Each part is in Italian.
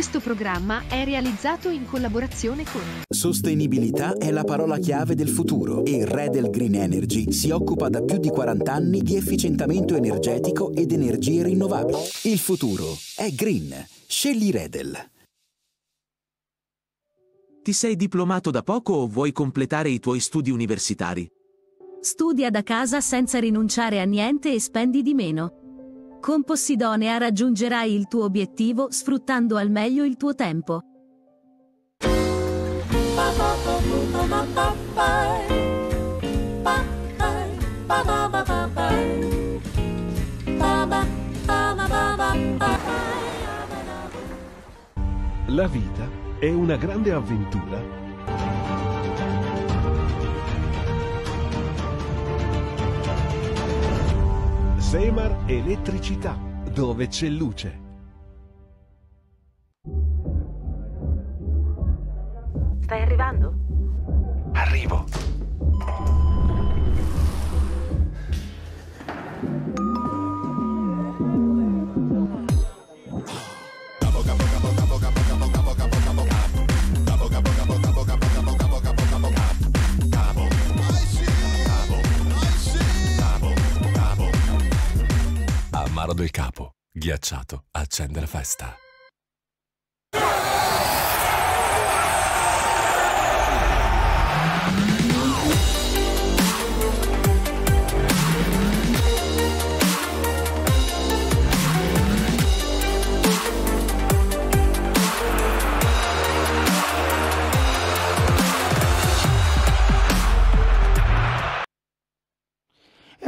Questo programma è realizzato in collaborazione con Sostenibilità è la parola chiave del futuro e Redel Green Energy si occupa da più di 40 anni di efficientamento energetico ed energie rinnovabili. Il futuro è green. Scegli Redel. Ti sei diplomato da poco o vuoi completare i tuoi studi universitari? Studia da casa senza rinunciare a niente e spendi di meno. Con Possidonia raggiungerai il tuo obiettivo sfruttando al meglio il tuo tempo. La vita è una grande avventura Semar Elettricità, dove c'è luce. Stai arrivando? Arrivo. del capo. Ghiacciato accende la festa.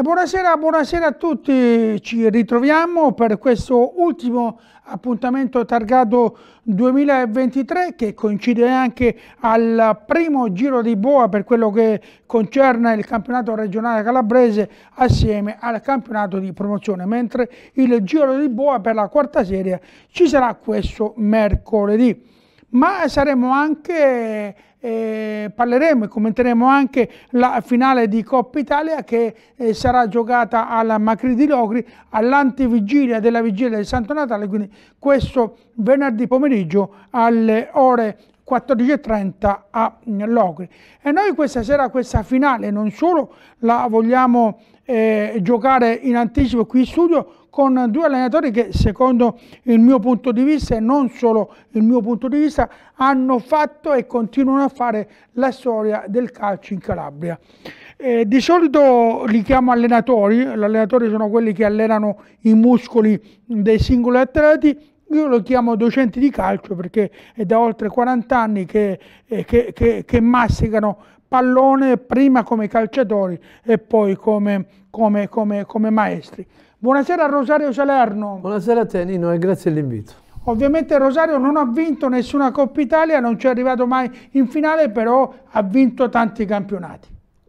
Buonasera, buonasera, a tutti, ci ritroviamo per questo ultimo appuntamento targato 2023 che coincide anche al primo giro di boa per quello che concerne il campionato regionale calabrese assieme al campionato di promozione, mentre il giro di boa per la quarta serie ci sarà questo mercoledì ma saremo anche, eh, parleremo e commenteremo anche la finale di Coppa Italia che eh, sarà giocata alla Macri di Locri all'antivigilia della vigilia del Santo Natale, quindi questo venerdì pomeriggio alle ore 14.30 a mm, Locri. E noi questa sera questa finale non solo la vogliamo eh, giocare in anticipo qui in studio, con due allenatori che secondo il mio punto di vista e non solo il mio punto di vista hanno fatto e continuano a fare la storia del calcio in Calabria. Eh, di solito li chiamo allenatori, gli allenatori sono quelli che allenano i muscoli dei singoli atleti, io lo chiamo docenti di calcio perché è da oltre 40 anni che, eh, che, che, che masticano pallone prima come calciatori e poi come, come, come, come maestri. Buonasera a Rosario Salerno. Buonasera a te Nino e grazie dell'invito. Ovviamente Rosario non ha vinto nessuna Coppa Italia, non ci è arrivato mai in finale, però ha vinto tanti campionati.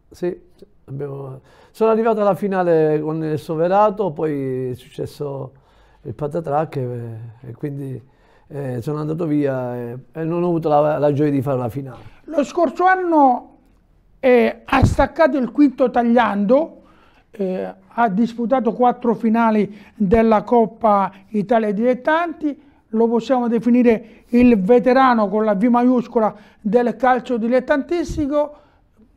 Sì, abbiamo... sono arrivato alla finale con il Soverato, poi è successo il patatrac e, e quindi eh, sono andato via e, e, non ho avuto la, la gioia di fare la finale. Lo scorso anno eh, ha staccato il quinto tagliando, eh, ha disputato quattro finali della Coppa Italia Dilettanti, lo possiamo definire il veterano con la V maiuscola del calcio dilettantistico,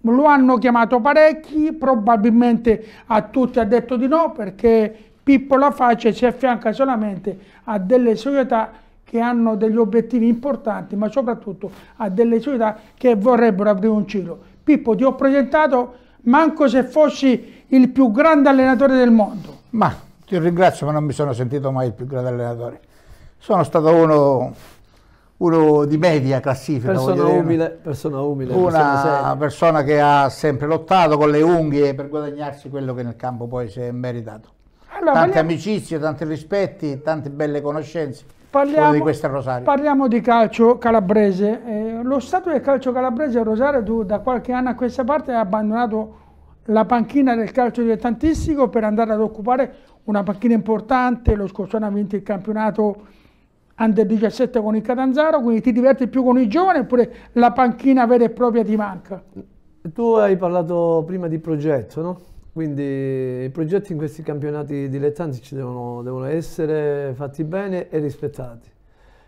lo hanno chiamato parecchi, probabilmente a tutti ha detto di no perché Pippo La Faccia si affianca solamente a delle società che hanno degli obiettivi importanti ma soprattutto a delle società che vorrebbero aprire un ciclo. Pippo ti ho presentato manco se fossi il più grande allenatore del mondo. Ma ti ringrazio, ma non mi sono sentito mai il più grande allenatore. Sono stato uno, uno di media classifica. Persona umile, persona umile. Una persona, che ha sempre lottato con le unghie per guadagnarsi quello che nel campo poi si è meritato. Allora, tante parliamo... amicizie, tanti rispetti, tante belle conoscenze. Parliamo di, parliamo di calcio calabrese. Eh, lo stato del calcio calabrese Rosario tu, da qualche anno a questa parte ha abbandonato la panchina del calcio dilettantistico per andare ad occupare una panchina importante, lo scorso anno ha vinto il campionato under 17 con il Catanzaro, quindi ti diverti più con i giovani oppure la panchina vera e propria ti manca? Tu hai parlato prima di progetto, no? Quindi i progetti in questi campionati dilettantici devono, devono essere fatti bene e rispettati.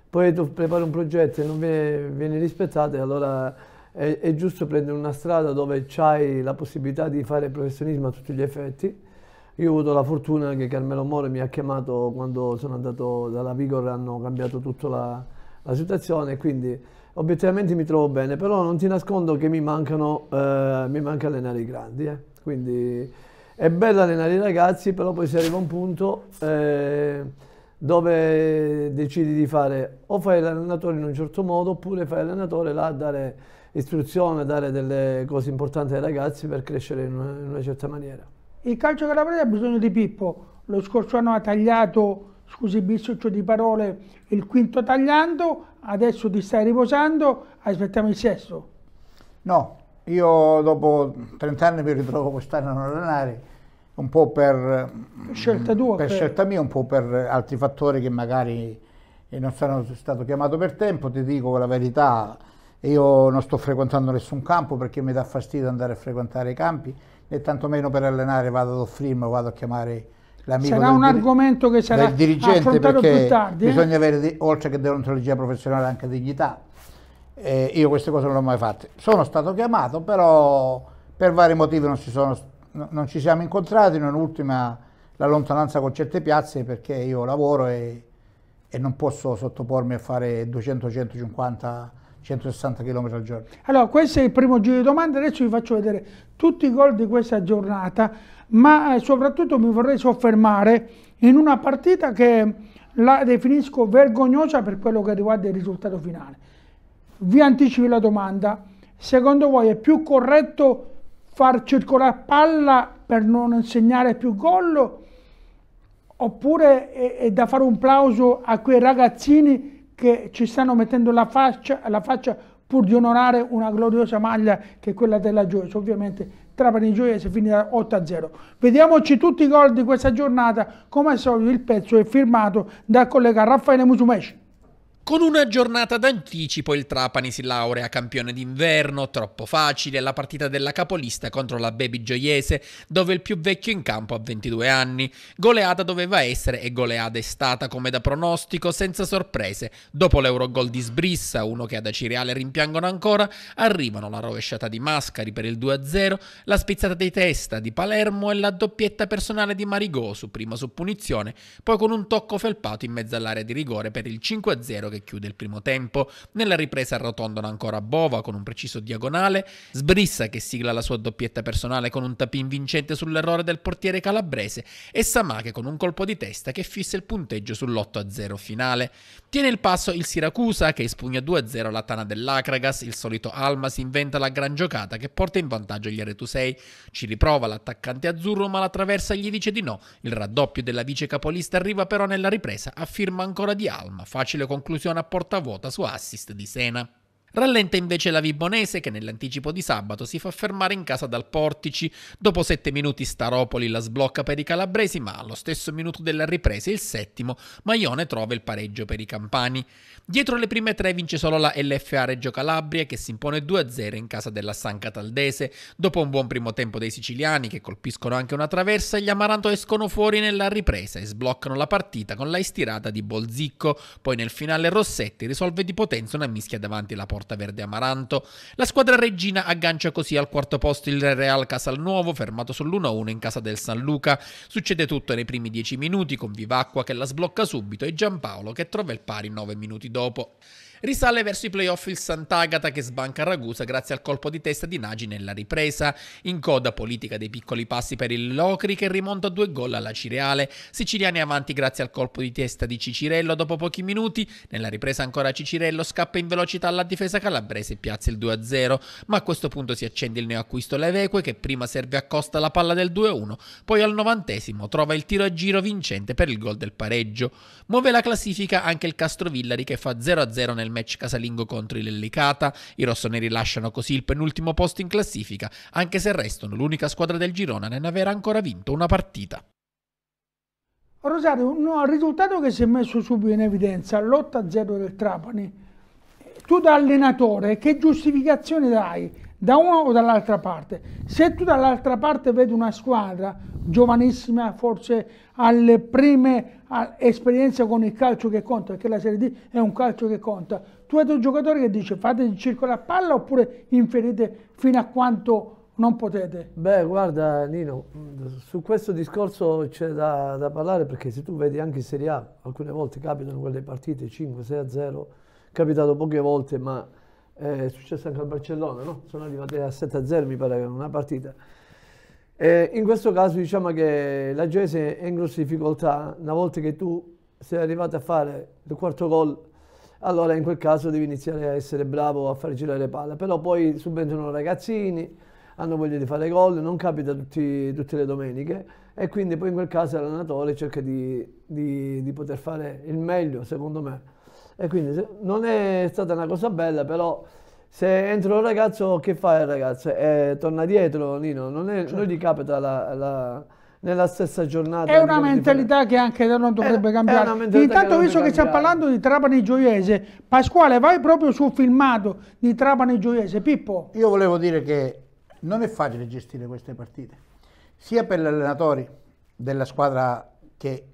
Poi tu prepari un progetto e non viene, viene rispettato e allora è, è giusto prendere una strada dove hai la possibilità di fare professionismo a tutti gli effetti. Io ho avuto la fortuna che Carmelo More mi ha chiamato quando sono andato dalla Vigor, hanno cambiato tutta la, la situazione, quindi obiettivamente mi trovo bene, però non ti nascondo che mi mancano, eh, mi manca allenare i grandi, eh. quindi è bello allenare i ragazzi, però poi si arriva a un punto... Eh, dove decidi di fare o fai l'allenatore in un certo modo oppure fai l'allenatore là a dare istruzione, a dare delle cose importanti ai ragazzi per crescere in una, in una certa maniera. Il calcio calabrese ha bisogno di Pippo, lo scorso anno ha tagliato, scusi bisticcio di parole, il quinto tagliando, adesso ti stai riposando, aspettiamo il sesto. No, io dopo 30 anni mi ritrovo quest'anno a non allenare, un po' per scelta, tua, per scelta mia, un po' per altri fattori che magari eh, non sono stato chiamato per tempo, ti dico la verità, io non sto frequentando nessun campo perché mi dà fastidio andare a frequentare i campi, né tantomeno per allenare vado ad offrirmi o vado a chiamare l'amico sarà un argomento che sarà del dirigente perché tardi, eh? bisogna avere, oltre che deontologia professionale, anche dignità. Eh, io queste cose non le ho mai fatte. Sono stato chiamato, però per vari motivi non si sono non ci siamo incontrati, non ultima la lontananza con certe piazze perché io lavoro e, e non posso sottopormi a fare 200-150 160 km al giorno. Allora, questo è il primo giro di domande, adesso vi faccio vedere tutti i gol di questa giornata, ma eh, soprattutto mi vorrei soffermare in una partita che la definisco vergognosa per quello che riguarda il risultato finale. Vi anticipo la domanda, secondo voi è più corretto far circolare palla per non insegnare più gol oppure è, è, da fare un plauso a quei ragazzini che ci stanno mettendo la faccia, la faccia pur di onorare una gloriosa maglia che è quella della Gioia. Ovviamente Trapani Gioia si finirà 8-0. Vediamoci tutti i gol di questa giornata, come al solito il pezzo è firmato dal collega Raffaele Musumeci. Con una giornata d'anticipo il Trapani si laurea campione d'inverno, troppo facile, la partita della capolista contro la Baby Gioiese, dove il più vecchio in campo ha 22 anni. Goleada doveva essere e goleada è stata come da pronostico, senza sorprese. Dopo l'Eurogol di Sbrissa, uno che ad Acireale rimpiangono ancora, arrivano la rovesciata di Mascari per il 2-0, la spizzata di testa di Palermo e la doppietta personale di Marigosu, prima su punizione, poi con un tocco felpato in mezzo all'area di rigore per il 5-0 che dove chiude il primo tempo. Nella ripresa arrotondano ancora Bova con un preciso diagonale, Sbrissa che sigla la sua doppietta personale con un tapin vincente sull'errore del portiere calabrese e Samache con un colpo di testa che fissa il punteggio sull'8-0 finale. Tiene il passo il Siracusa che espugna 2-0 la tana dell'Acragas, il solito Alma si inventa la gran giocata che porta in vantaggio gli Aretusei. Ci riprova l'attaccante azzurro ma la traversa gli dice di no. Il raddoppio della vice capolista arriva però nella ripresa a firma ancora di Alma, facile conclusione conclusione a porta vuota su assist di Sena. Rallenta invece la Vibonese che nell'anticipo di sabato si fa fermare in casa dal Portici. Dopo 7 minuti Staropoli la sblocca per i calabresi, ma allo stesso minuto della ripresa, il settimo, Maione trova il pareggio per i campani. Dietro le prime tre vince solo la LFA Reggio Calabria che si impone 2-0 in casa della San Cataldese. Dopo un buon primo tempo dei siciliani che colpiscono anche una traversa, gli Amaranto escono fuori nella ripresa e sbloccano la partita con la istirata di Bolzicco. Poi nel finale Rossetti risolve di potenza una mischia davanti alla porta porta verde amaranto. La squadra reggina aggancia così al quarto posto il Real Casalnuovo, fermato sull'1-1 in casa del San Luca. Succede tutto nei primi dieci minuti con Vivacqua che la sblocca subito e Giampaolo che trova il pari nove minuti dopo. Risale verso i playoff il Sant'Agata che sbanca Ragusa grazie al colpo di testa di Nagi nella ripresa. In coda politica dei piccoli passi per il Locri che rimonta due gol alla Cireale. Siciliani avanti grazie al colpo di testa di Cicirello dopo pochi minuti. Nella ripresa ancora Cicirello scappa in velocità alla difesa calabrese e piazza il 2-0. Ma a questo punto si accende il neoacquisto Leveque che prima serve a Costa la palla del 2-1, poi al novantesimo trova il tiro a giro vincente per il gol del pareggio. Muove la classifica anche il Castrovillari che fa 0-0 nel nel match casalingo contro il Licata. I rossoneri lasciano così il penultimo posto in classifica, anche se restano l'unica squadra del Girona a non aver ancora vinto una partita. Rosario, no, il risultato che si è messo subito in evidenza, l'8-0 del Trapani, tu da allenatore che giustificazione dai da una o dall'altra parte? Se tu dall'altra parte vedi una squadra giovanissima, forse alle prime esperienza con il calcio che conta, perché la Serie D è un calcio che conta. Tu hai un giocatore che dice fate il circolare la palla oppure inferite fino a quanto non potete? Beh, guarda Nino, su questo discorso c'è da, da, parlare perché se tu vedi anche in Serie A, alcune volte capitano quelle partite 5-6 0, capitato poche volte, ma eh, è successo anche al Barcellona, no? Sono arrivate a 7 0 mi pare che una partita. E in questo caso diciamo che la Gese è in grosse difficoltà, una volta che tu sei arrivato a fare il quarto gol, allora in quel caso devi iniziare a essere bravo a far girare le palle, però poi subentrano ragazzini, hanno voglia di fare gol, non capita tutti, tutte le domeniche e quindi poi in quel caso l'allenatore cerca di, di, di poter fare il meglio secondo me. E quindi non è stata una cosa bella, però se entra un ragazzo che fa il ragazzo? Eh, torna dietro Nino, non, è, certo. non gli capita la, la, nella stessa giornata. È una eh, mentalità che anche non dovrebbe è, cambiare. È Intanto che visto che stiamo parlando di Trapani Gioiese, Pasquale vai proprio sul filmato di Trapani Gioiese, Pippo. Io volevo dire che non è facile gestire queste partite, sia per gli allenatori della squadra che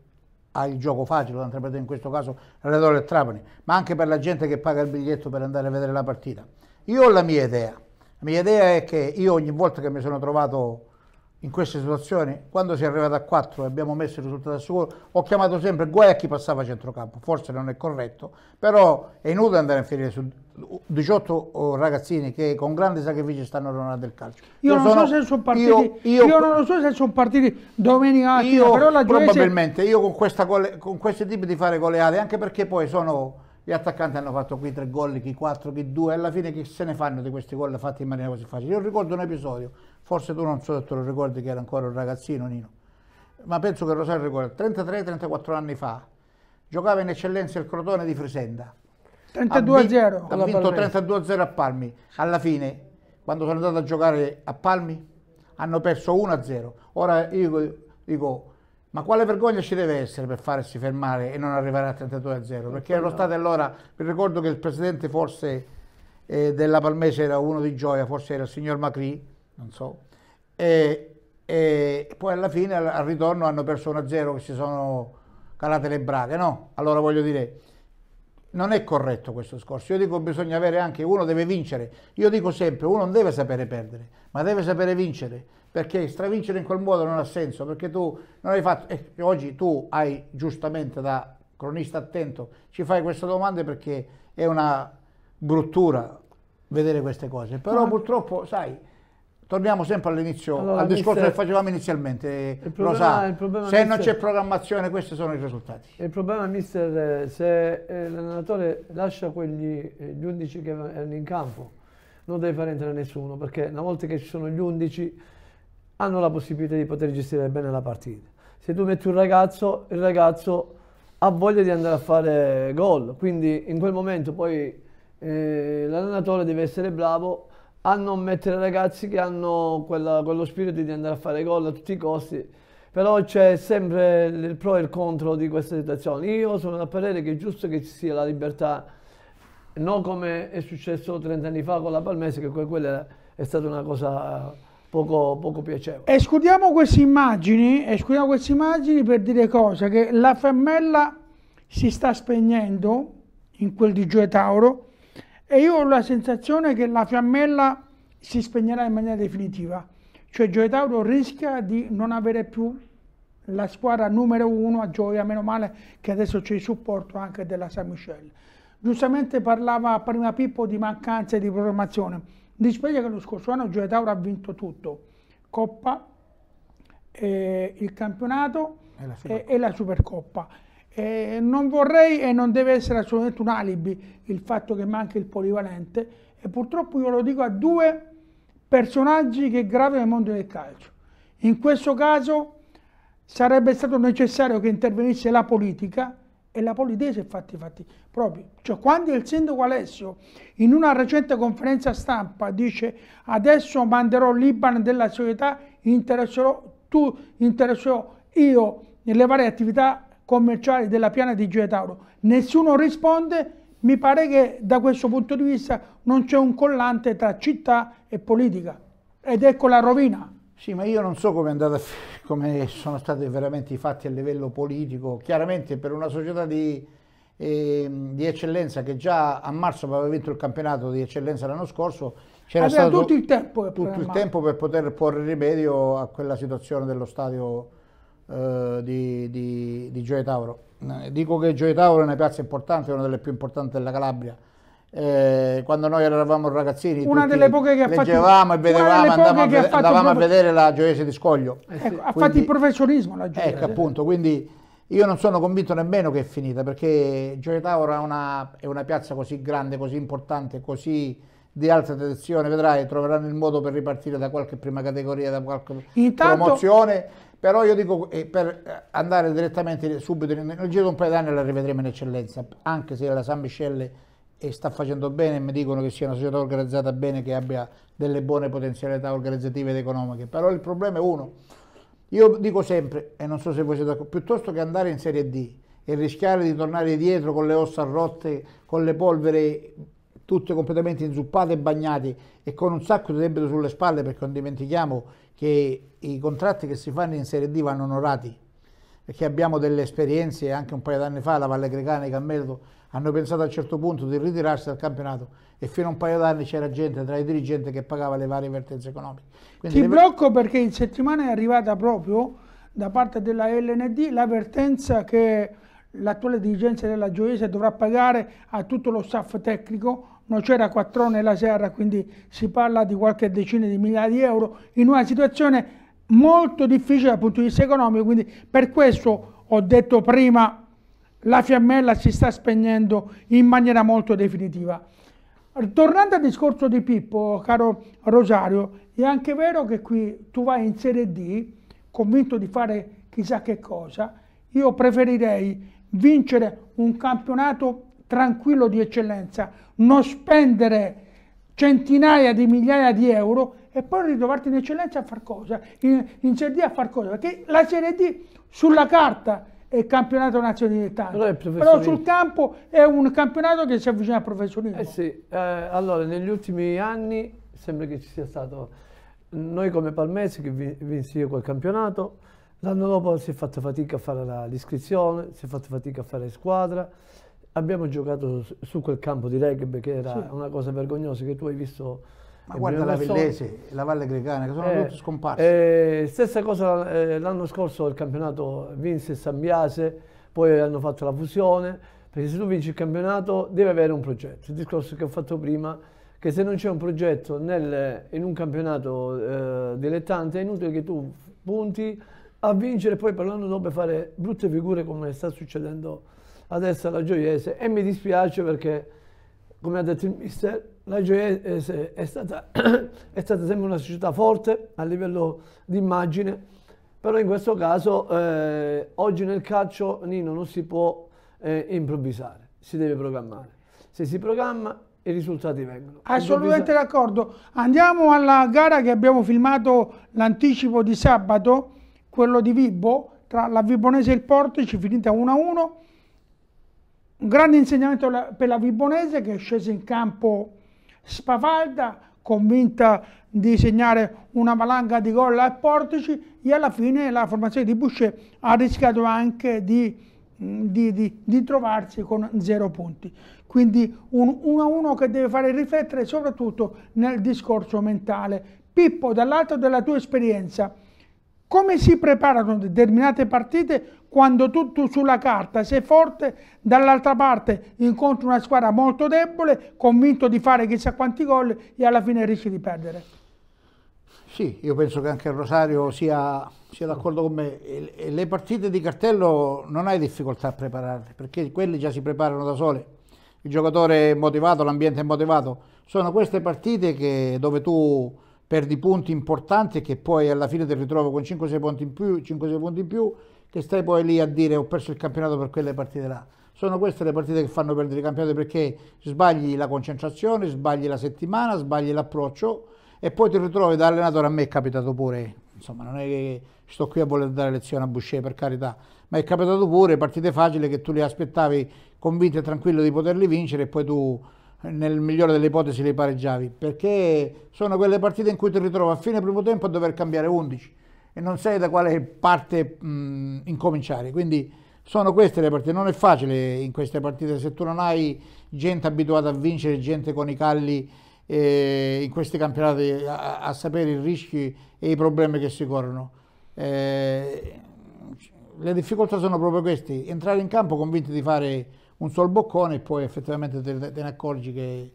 al gioco facile, l'ha in questo caso l'allenatore e Trapani, ma anche per la gente che paga il biglietto per andare a vedere la partita. Io ho la mia idea, la mia idea è che io ogni volta che mi sono trovato in queste situazioni, quando si è arrivati a 4 e abbiamo messo il risultato al suo, ho chiamato sempre guai a chi passava a centrocampo, forse non è corretto, però è inutile andare a infierire su 18 ragazzini che con grande sacrificio stanno tornando il calcio. Io, io, non, sono, so sono partiti, io, io non so se sono partiti domenica io, però la Probabilmente, Gioese... io con, questa gole, con questi tipi di fare goleate, anche perché poi sono gli attaccanti hanno fatto qui tre gol, chi quattro, chi due, alla fine chi se ne fanno di questi gol fatti in maniera così facile. Io ricordo un episodio forse tu non so se te lo ricordi che era ancora un ragazzino Nino, ma penso che Rosario ricordi, 33-34 anni fa, giocava in eccellenza il Crotone di Fresenda. 32-0. Ha, vinto 32-0 a Palmi. Alla fine, quando sono andato a giocare a Palmi, hanno perso 1-0. Ora io dico, ma quale vergogna ci deve essere per farsi fermare e non arrivare a 32-0? Perché ero stato allora, mi ricordo che il presidente forse eh, della Palmese era uno di gioia, forse era il signor Macri, non so. E, e poi alla fine, al, al ritorno, hanno perso 1-0 che si sono calate le braghe, no? Allora voglio dire, non è corretto questo scorso, Io dico bisogna avere anche, uno deve vincere. Io dico sempre, uno non deve sapere perdere, ma deve sapere vincere, perché stravincere in quel modo non ha senso, perché tu non hai fatto, eh, oggi tu hai giustamente da cronista attento, ci fai queste domande perché è una bruttura vedere queste cose, però ma... purtroppo, sai, Torniamo sempre all'inizio, allora, al discorso mister, che facevamo inizialmente. Problema, problema, se mister, non c'è programmazione questi sono i risultati. Il problema, mister, se eh, l'allenatore lascia quegli, eh, gli 11 che erano in campo, non deve fare entrare nessuno, perché una volta che ci sono gli 11 hanno la possibilità di poter gestire bene la partita. Se tu metti un ragazzo, il ragazzo ha voglia di andare a fare gol, quindi in quel momento poi eh, l'allenatore deve essere bravo a non mettere ragazzi che hanno quella, quello spirito di andare a fare gol a tutti i costi, però c'è sempre il pro e il contro di questa situazione. Io sono del parere che è giusto che ci sia la libertà, non come è successo 30 anni fa con la Palmese, che quella è stata una cosa poco, poco piacevole. Escludiamo queste immagini, escludiamo queste immagini per dire cosa, che la femmella si sta spegnendo in quel di Gioia Tauro, e io ho la sensazione che la fiammella si spegnerà in maniera definitiva, cioè Gioia Tauro rischia di non avere più la squadra numero uno a Gioia, meno male che adesso c'è il supporto anche della San Michele. Giustamente parlava prima Pippo di mancanze di programmazione, dispiace che lo scorso anno Gioia Tauro ha vinto tutto, Coppa, eh, il campionato e la, e, e la Supercoppa eh, non vorrei e non deve essere assolutamente un alibi il fatto che manchi il polivalente e purtroppo io lo dico a due personaggi che gravano nel mondo del calcio. In questo caso sarebbe stato necessario che intervenisse la politica e la politica si è fatta i fatti propri. Cioè quando il sindaco Alessio in una recente conferenza stampa dice adesso manderò l'Iban della società, interesserò tu, interesserò io nelle varie attività commerciali della piana di Gioia Nessuno risponde, mi pare che da questo punto di vista non c'è un collante tra città e politica. Ed ecco la rovina. Sì, ma io non so come, andata, come sono stati veramente i fatti a livello politico. Chiaramente per una società di, eh, di eccellenza che già a marzo aveva vinto il campionato di eccellenza l'anno scorso, c'era stato tutto il tempo per, tutto il tempo per poter porre rimedio a quella situazione dello stadio eh, di, di, di Gioia Tauro. Eh, dico che Gioia Tauro è una piazza importante, una delle più importanti della Calabria. Eh, quando noi eravamo ragazzini una delle poche che ha fatto, e vedevamo andavamo, a, ve andavamo prof... a, vedere la gioiese di Scoglio eh ecco, quindi, ha fatto il professionismo la gioiese ecco appunto quindi io non sono convinto nemmeno che è finita perché Gioia Tauro è una, è una piazza così grande così importante così di alta tradizione, vedrai, troveranno il modo per ripartire da qualche prima categoria, da qualche Intanto, promozione però io dico eh, per eh, andare direttamente subito in, nel giro di un paio d'anni la rivedremo in eccellenza anche se la San Michele eh, sta facendo bene e mi dicono che sia una società organizzata bene che abbia delle buone potenzialità organizzative ed economiche però il problema è uno io dico sempre e non so se voi siete d'accordo piuttosto che andare in Serie D e rischiare di tornare dietro con le ossa rotte con le polvere tutte completamente inzuppate e bagnate e con un sacco di debito sulle spalle perché non dimentichiamo che i contratti che si fanno in Serie D vanno onorati, perché abbiamo delle esperienze, anche un paio d'anni fa la Valle Grecana e Cammello hanno pensato a un certo punto di ritirarsi dal campionato e fino a un paio d'anni c'era gente tra i dirigenti che pagava le varie vertenze economiche. Quindi Ti le... blocco perché in settimana è arrivata proprio da parte della LND l'avvertenza che l'attuale dirigenza della Gioiese dovrà pagare a tutto lo staff tecnico non c'era Quattrone la Serra, quindi si parla di qualche decina di migliaia di euro, in una situazione molto difficile dal punto di vista economico, quindi per questo ho detto prima la fiammella si sta spegnendo in maniera molto definitiva. Tornando al discorso di Pippo, caro Rosario, è anche vero che qui tu vai in Serie D convinto di fare chissà che cosa, io preferirei vincere un campionato tranquillo di eccellenza, non spendere centinaia di migliaia di euro e poi ritrovarti in eccellenza a far cosa? In, in Serie D a far cosa? Perché la Serie D sulla carta è il campionato nazionale di però, però sul campo è un campionato che si avvicina al professionismo. Eh sì, eh, allora negli ultimi anni sembra che ci sia stato noi come Palmesi che vinsi quel campionato, l'anno dopo si è fatta fatica a fare l'iscrizione, si è fatta fatica a fare squadra, abbiamo giocato su, su quel campo di rugby che era sì. una cosa vergognosa che tu hai visto ma guarda la Vellese e la Valle Grecana, che sono eh, tutti scomparsi. Eh, stessa cosa eh, l'anno scorso il campionato vinse il Sambiase, poi hanno fatto la fusione, perché se tu vinci il campionato devi avere un progetto. Il discorso che ho fatto prima, che se non c'è un progetto nel, in un campionato eh, dilettante è inutile che tu punti a vincere e poi per l'anno dopo fare brutte figure come sta succedendo adesso alla Gioiese e mi dispiace perché, come ha detto il mister, la GE è, stata, è stata, sempre una società forte a livello di immagine, però in questo caso eh, oggi nel calcio Nino non si può eh, improvvisare, si deve programmare. Se si programma i risultati vengono. Assolutamente d'accordo. Andiamo alla gara che abbiamo filmato l'anticipo di sabato, quello di Vibo, tra la Vibonese e il Portici, finita 1-1. Un grande insegnamento per la Vibonese che è scesa in campo spavalda, convinta di segnare una valanga di gol al Portici e alla fine la formazione di Boucher ha rischiato anche di, mm, di, di, di trovarsi con zero punti. Quindi un 1-1 che deve fare riflettere soprattutto nel discorso mentale. Pippo, dall'alto della tua esperienza, come si preparano determinate partite quando tutto sulla carta, sei forte, dall'altra parte incontri una squadra molto debole, convinto di fare chissà quanti gol e alla fine rischi di perdere. Sì, io penso che anche il Rosario sia, sia d'accordo con me. e le partite di cartello non hai difficoltà a prepararle, perché quelle già si preparano da sole. Il giocatore è motivato, l'ambiente è motivato. Sono queste partite che, dove tu perdi punti importanti e che poi alla fine ti ritrovo con 5-6 punti in più, 5-6 punti in più che stai poi lì a dire ho perso il campionato per quelle partite là. Sono queste le partite che fanno perdere i campionati perché sbagli la concentrazione, sbagli la settimana, sbagli l'approccio e poi ti ritrovi da allenatore. A me è capitato pure, insomma non è che sto qui a voler dare lezione a Boucher per carità, ma è capitato pure partite facili che tu le aspettavi convinto e tranquillo di poterli vincere e poi tu nel migliore delle ipotesi le pareggiavi, perché sono quelle partite in cui ti ritrovi a fine primo tempo a dover cambiare 11 e non sai da quale parte mh, incominciare. Quindi sono queste le partite, non è facile in queste partite se tu non hai gente abituata a vincere, gente con i calli eh, in questi campionati a, a, sapere i rischi e i problemi che si corrono. Eh, le difficoltà sono proprio queste, entrare in campo convinti di fare un sol boccone e poi effettivamente te, te ne accorgi che,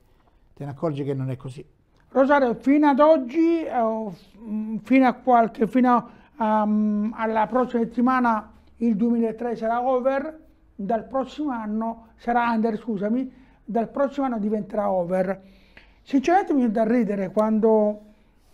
te ne accorgi che non è così. Rosario, fino ad oggi, eh, mm, fino a qualche, fino um, alla prossima settimana, il 2003 sarà over, dal prossimo anno sarà under, scusami, dal prossimo anno diventerà over. Sinceramente mi viene da ridere quando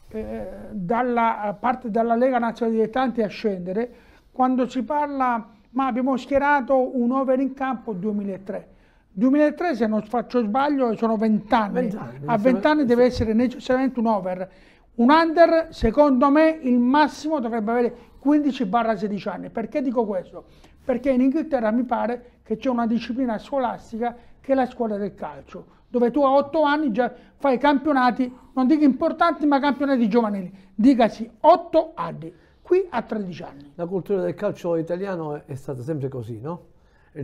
eh, dalla parte dalla Lega Nazionale di Dilettanti a scendere, quando si parla, ma abbiamo schierato un over in campo 2003. 2003 se non faccio sbaglio sono 20 anni, 20 anni a 20 anni deve essere necessariamente un over, un under secondo me il massimo dovrebbe avere 15-16 anni, perché dico questo? Perché in Inghilterra mi pare che c'è una disciplina scolastica che è la scuola del calcio, dove tu a 8 anni già fai campionati, non dico importanti ma campionati giovanili, dicasi 8 anni, qui a 13 anni. La cultura del calcio italiano è stata sempre così, no?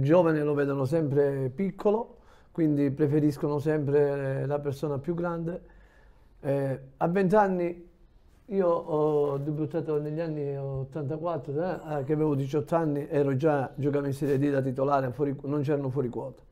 giovani lo vedono sempre piccolo, quindi preferiscono sempre eh, la persona più grande. Eh, a 20 anni io ho debuttato negli anni 84, eh, eh, che avevo 18 anni, ero già giocavo in Serie D da titolare, fuori, non c'erano fuori quota.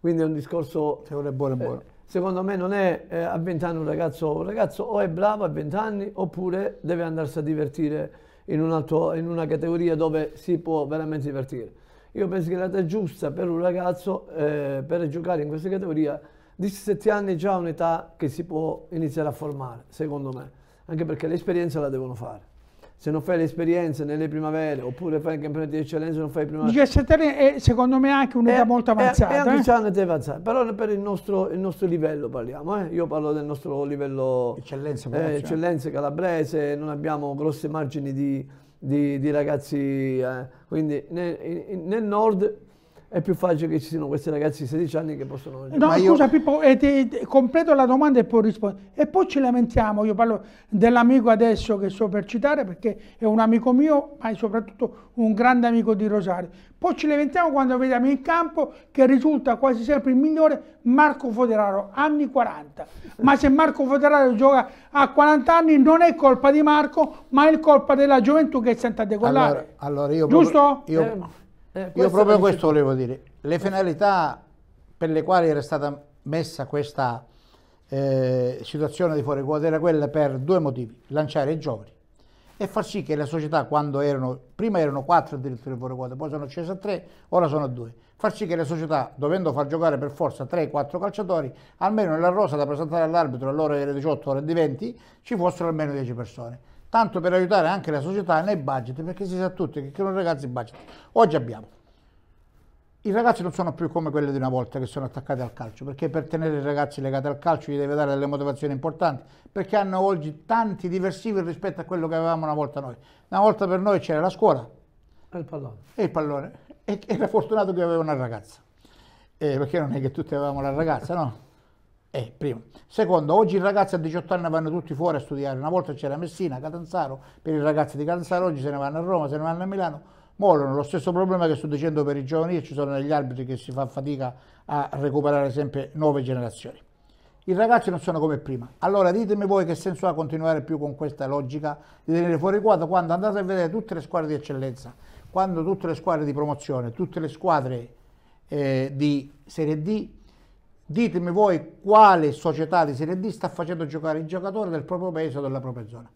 Quindi è un discorso... Se vuole buono, è eh, buono. Eh, secondo me non è eh, a 20 anni un ragazzo, un ragazzo o è bravo a 20 anni oppure deve andarsi a divertire in, un altro, in una categoria dove si può veramente divertire. Io penso che l'età giusta per un ragazzo eh, per giocare in questa categoria, 17 anni è già un'età che si può iniziare a formare, secondo me, anche perché l'esperienza la devono fare se non fai l'esperienza nelle primavere oppure fai il campionato di eccellenza non fai primavera 17 anni è secondo me anche un'età molto avanzata è, è anche eh? anni avanzata però per il nostro, il nostro livello parliamo eh? io parlo del nostro livello eccellenza, eh, eccellenza calabrese non abbiamo grossi margini di, di, di ragazzi. Eh. Quindi nel, nel nord è più facile che ci siano questi ragazzi di 16 anni che possono No, Ma scusa io... Pippo, e eh, ti, ti, completo la domanda e poi rispondi. E poi ci lamentiamo, io parlo dell'amico adesso che sto per citare perché è un amico mio, ma è soprattutto un grande amico di Rosario. Poi ci lamentiamo quando vediamo in campo che risulta quasi sempre il migliore Marco Foderaro, anni 40. Ma se Marco Foderaro gioca a 40 anni non è colpa di Marco, ma è colpa della gioventù che è senza decollare. Allora, allora io Giusto? io... Eh, eh, Io proprio questo volevo dire. Le finalità per le quali era stata messa questa eh, situazione di fuori quota era quella per due motivi. Lanciare i giovani e far sì che la società quando erano, prima erano quattro addirittura fuori quota, poi sono scese a tre, ora sono a due. Far sì che la società, dovendo far giocare per forza 3-4 calciatori, almeno nella rosa da presentare all'arbitro all'ora delle 18, ore di 20, ci fossero almeno 10 persone tanto per aiutare anche la società nei budget, perché si sa tutti che con i ragazzi budget. Oggi abbiamo. I ragazzi non sono più come quelli di una volta che sono attaccati al calcio, perché per tenere i ragazzi legati al calcio gli deve dare delle motivazioni importanti, perché hanno oggi tanti diversivi rispetto a quello che avevamo una volta noi. Una volta per noi c'era la scuola e il pallone. E il pallone. E era fortunato che aveva una ragazza, eh, perché non è che tutti avevamo la ragazza, no? Eh, primo. Secondo, oggi i ragazzi a 18 anni vanno tutti fuori a studiare. Una volta c'era Messina, Catanzaro, per i ragazzi di Catanzaro oggi se ne vanno a Roma, se ne vanno a Milano, morono. Lo stesso problema che sto dicendo per i giovani, ci sono degli arbitri che si fa fatica a recuperare sempre nuove generazioni. I ragazzi non sono come prima. Allora ditemi voi che senso ha continuare più con questa logica di tenere fuori quadro quando andate a vedere tutte le squadre di eccellenza, quando tutte le squadre di promozione, tutte le squadre eh, di Serie D Ditemi voi quale società di Serie D sta facendo giocare il giocatore del proprio paese o della propria zona.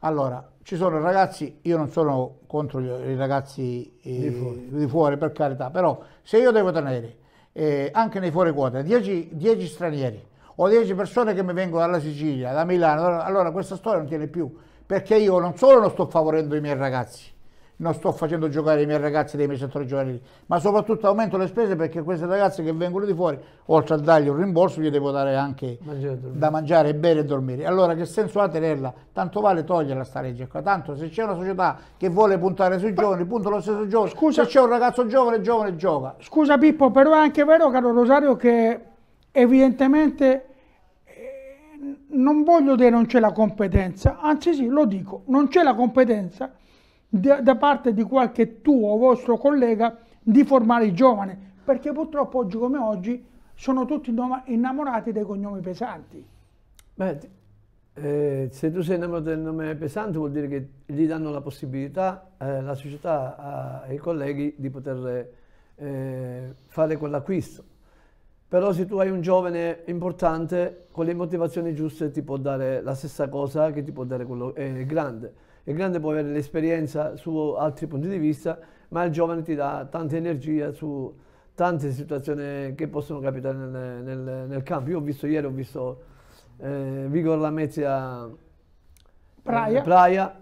Allora, ci sono ragazzi, io non sono contro i ragazzi eh, di, fuori. di, fuori. per carità, però se io devo tenere eh, anche nei fuori quota 10 stranieri o 10 persone che mi vengono dalla Sicilia, da Milano, allora questa storia non tiene più, perché io non solo non sto favorendo i miei ragazzi, non sto facendo giocare i miei ragazzi dei miei centro giovanili, ma soprattutto aumento le spese perché queste ragazze che vengono di fuori, oltre a dargli un rimborso, gli devo dare anche mangiare, da mangiare, bere e dormire. Allora che senso ha tenerla? Tanto vale toglierla sta legge qua. Tanto se c'è una società che vuole puntare sui giovani, punta lo stesso giovane. Scusa, se c'è un ragazzo giovane, giovane gioca. Scusa Pippo, però è anche vero, caro Rosario, che evidentemente eh, non voglio dire non c'è la competenza, anzi sì, lo dico, non c'è la competenza da, parte di qualche tuo o vostro collega di formare i giovani, perché purtroppo oggi come oggi sono tutti innamorati dei cognomi pesanti. Beh, eh, se tu sei innamorato del nome pesante vuol dire che gli danno la possibilità, eh, la società ai colleghi di poter eh, fare quell'acquisto. Però se tu hai un giovane importante, con le motivazioni giuste ti può dare la stessa cosa che ti può dare quello eh, grande. Il grande può avere l'esperienza su altri punti di vista, ma il giovane ti dà tanta energia su tante situazioni che possono capitare nel, nel, nel campo. Io ho visto ieri, ho visto eh, Vigor Lamezia eh, Praia. Praia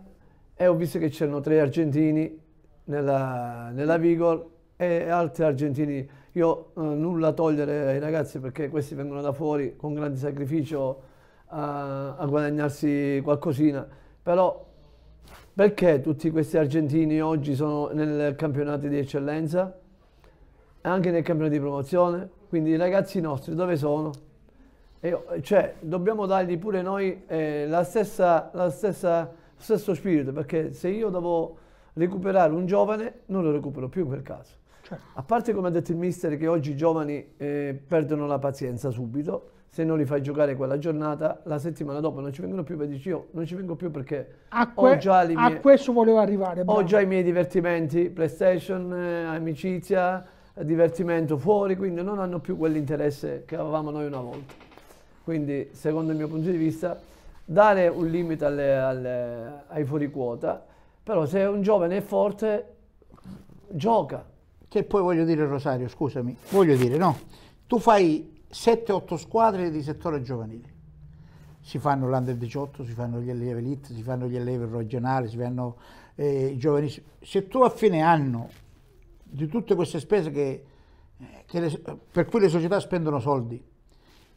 e ho visto che c'erano tre argentini nella, nella Vigor e altri argentini. Io eh, nulla togliere ai ragazzi perché questi vengono da fuori con grande sacrificio a, a guadagnarsi qualcosina, però perché tutti questi argentini oggi sono nel campionato di eccellenza? E anche nel campionato di promozione? Quindi i ragazzi nostri dove sono? Io, cioè, dobbiamo dargli pure noi eh, la stessa, la stessa, lo stesso spirito, perché se io devo recuperare un giovane, non lo recupero più in quel caso. Certo. A parte come ha detto il mister che oggi i giovani eh, perdono la pazienza subito, se non li fai giocare quella giornata, la settimana dopo non ci vengono più e dici io non ci vengo più perché que- ho, già a mie- arrivare, ho già i miei divertimenti, PlayStation, eh, amicizia, eh, divertimento fuori, quindi non hanno più quell'interesse che avevamo noi una volta. Quindi secondo il mio punto di vista dare un limite alle, alle, ai fuori quota, però se un giovane è forte gioca. Che poi voglio dire Rosario, scusami, voglio dire no, tu fai 7-8 squadre di settore giovanile. Si fanno l'Under 18, si fanno gli allievi elite, si fanno gli allievi regionali, si fanno eh, i giovani. Se tu a fine anno di tutte queste spese che, eh, che le, per cui le società spendono soldi,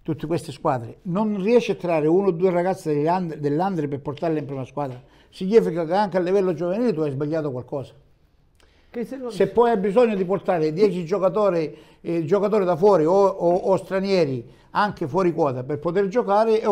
tutte queste squadre, non riesci a trarre uno o due ragazzi dell'Andre per portarle in prima squadra, significa che anche a livello giovanile tu hai sbagliato qualcosa se, non... se, poi hai bisogno di portare 10 giocatori, eh, giocatori da fuori o, o, o, stranieri anche fuori quota per poter giocare è,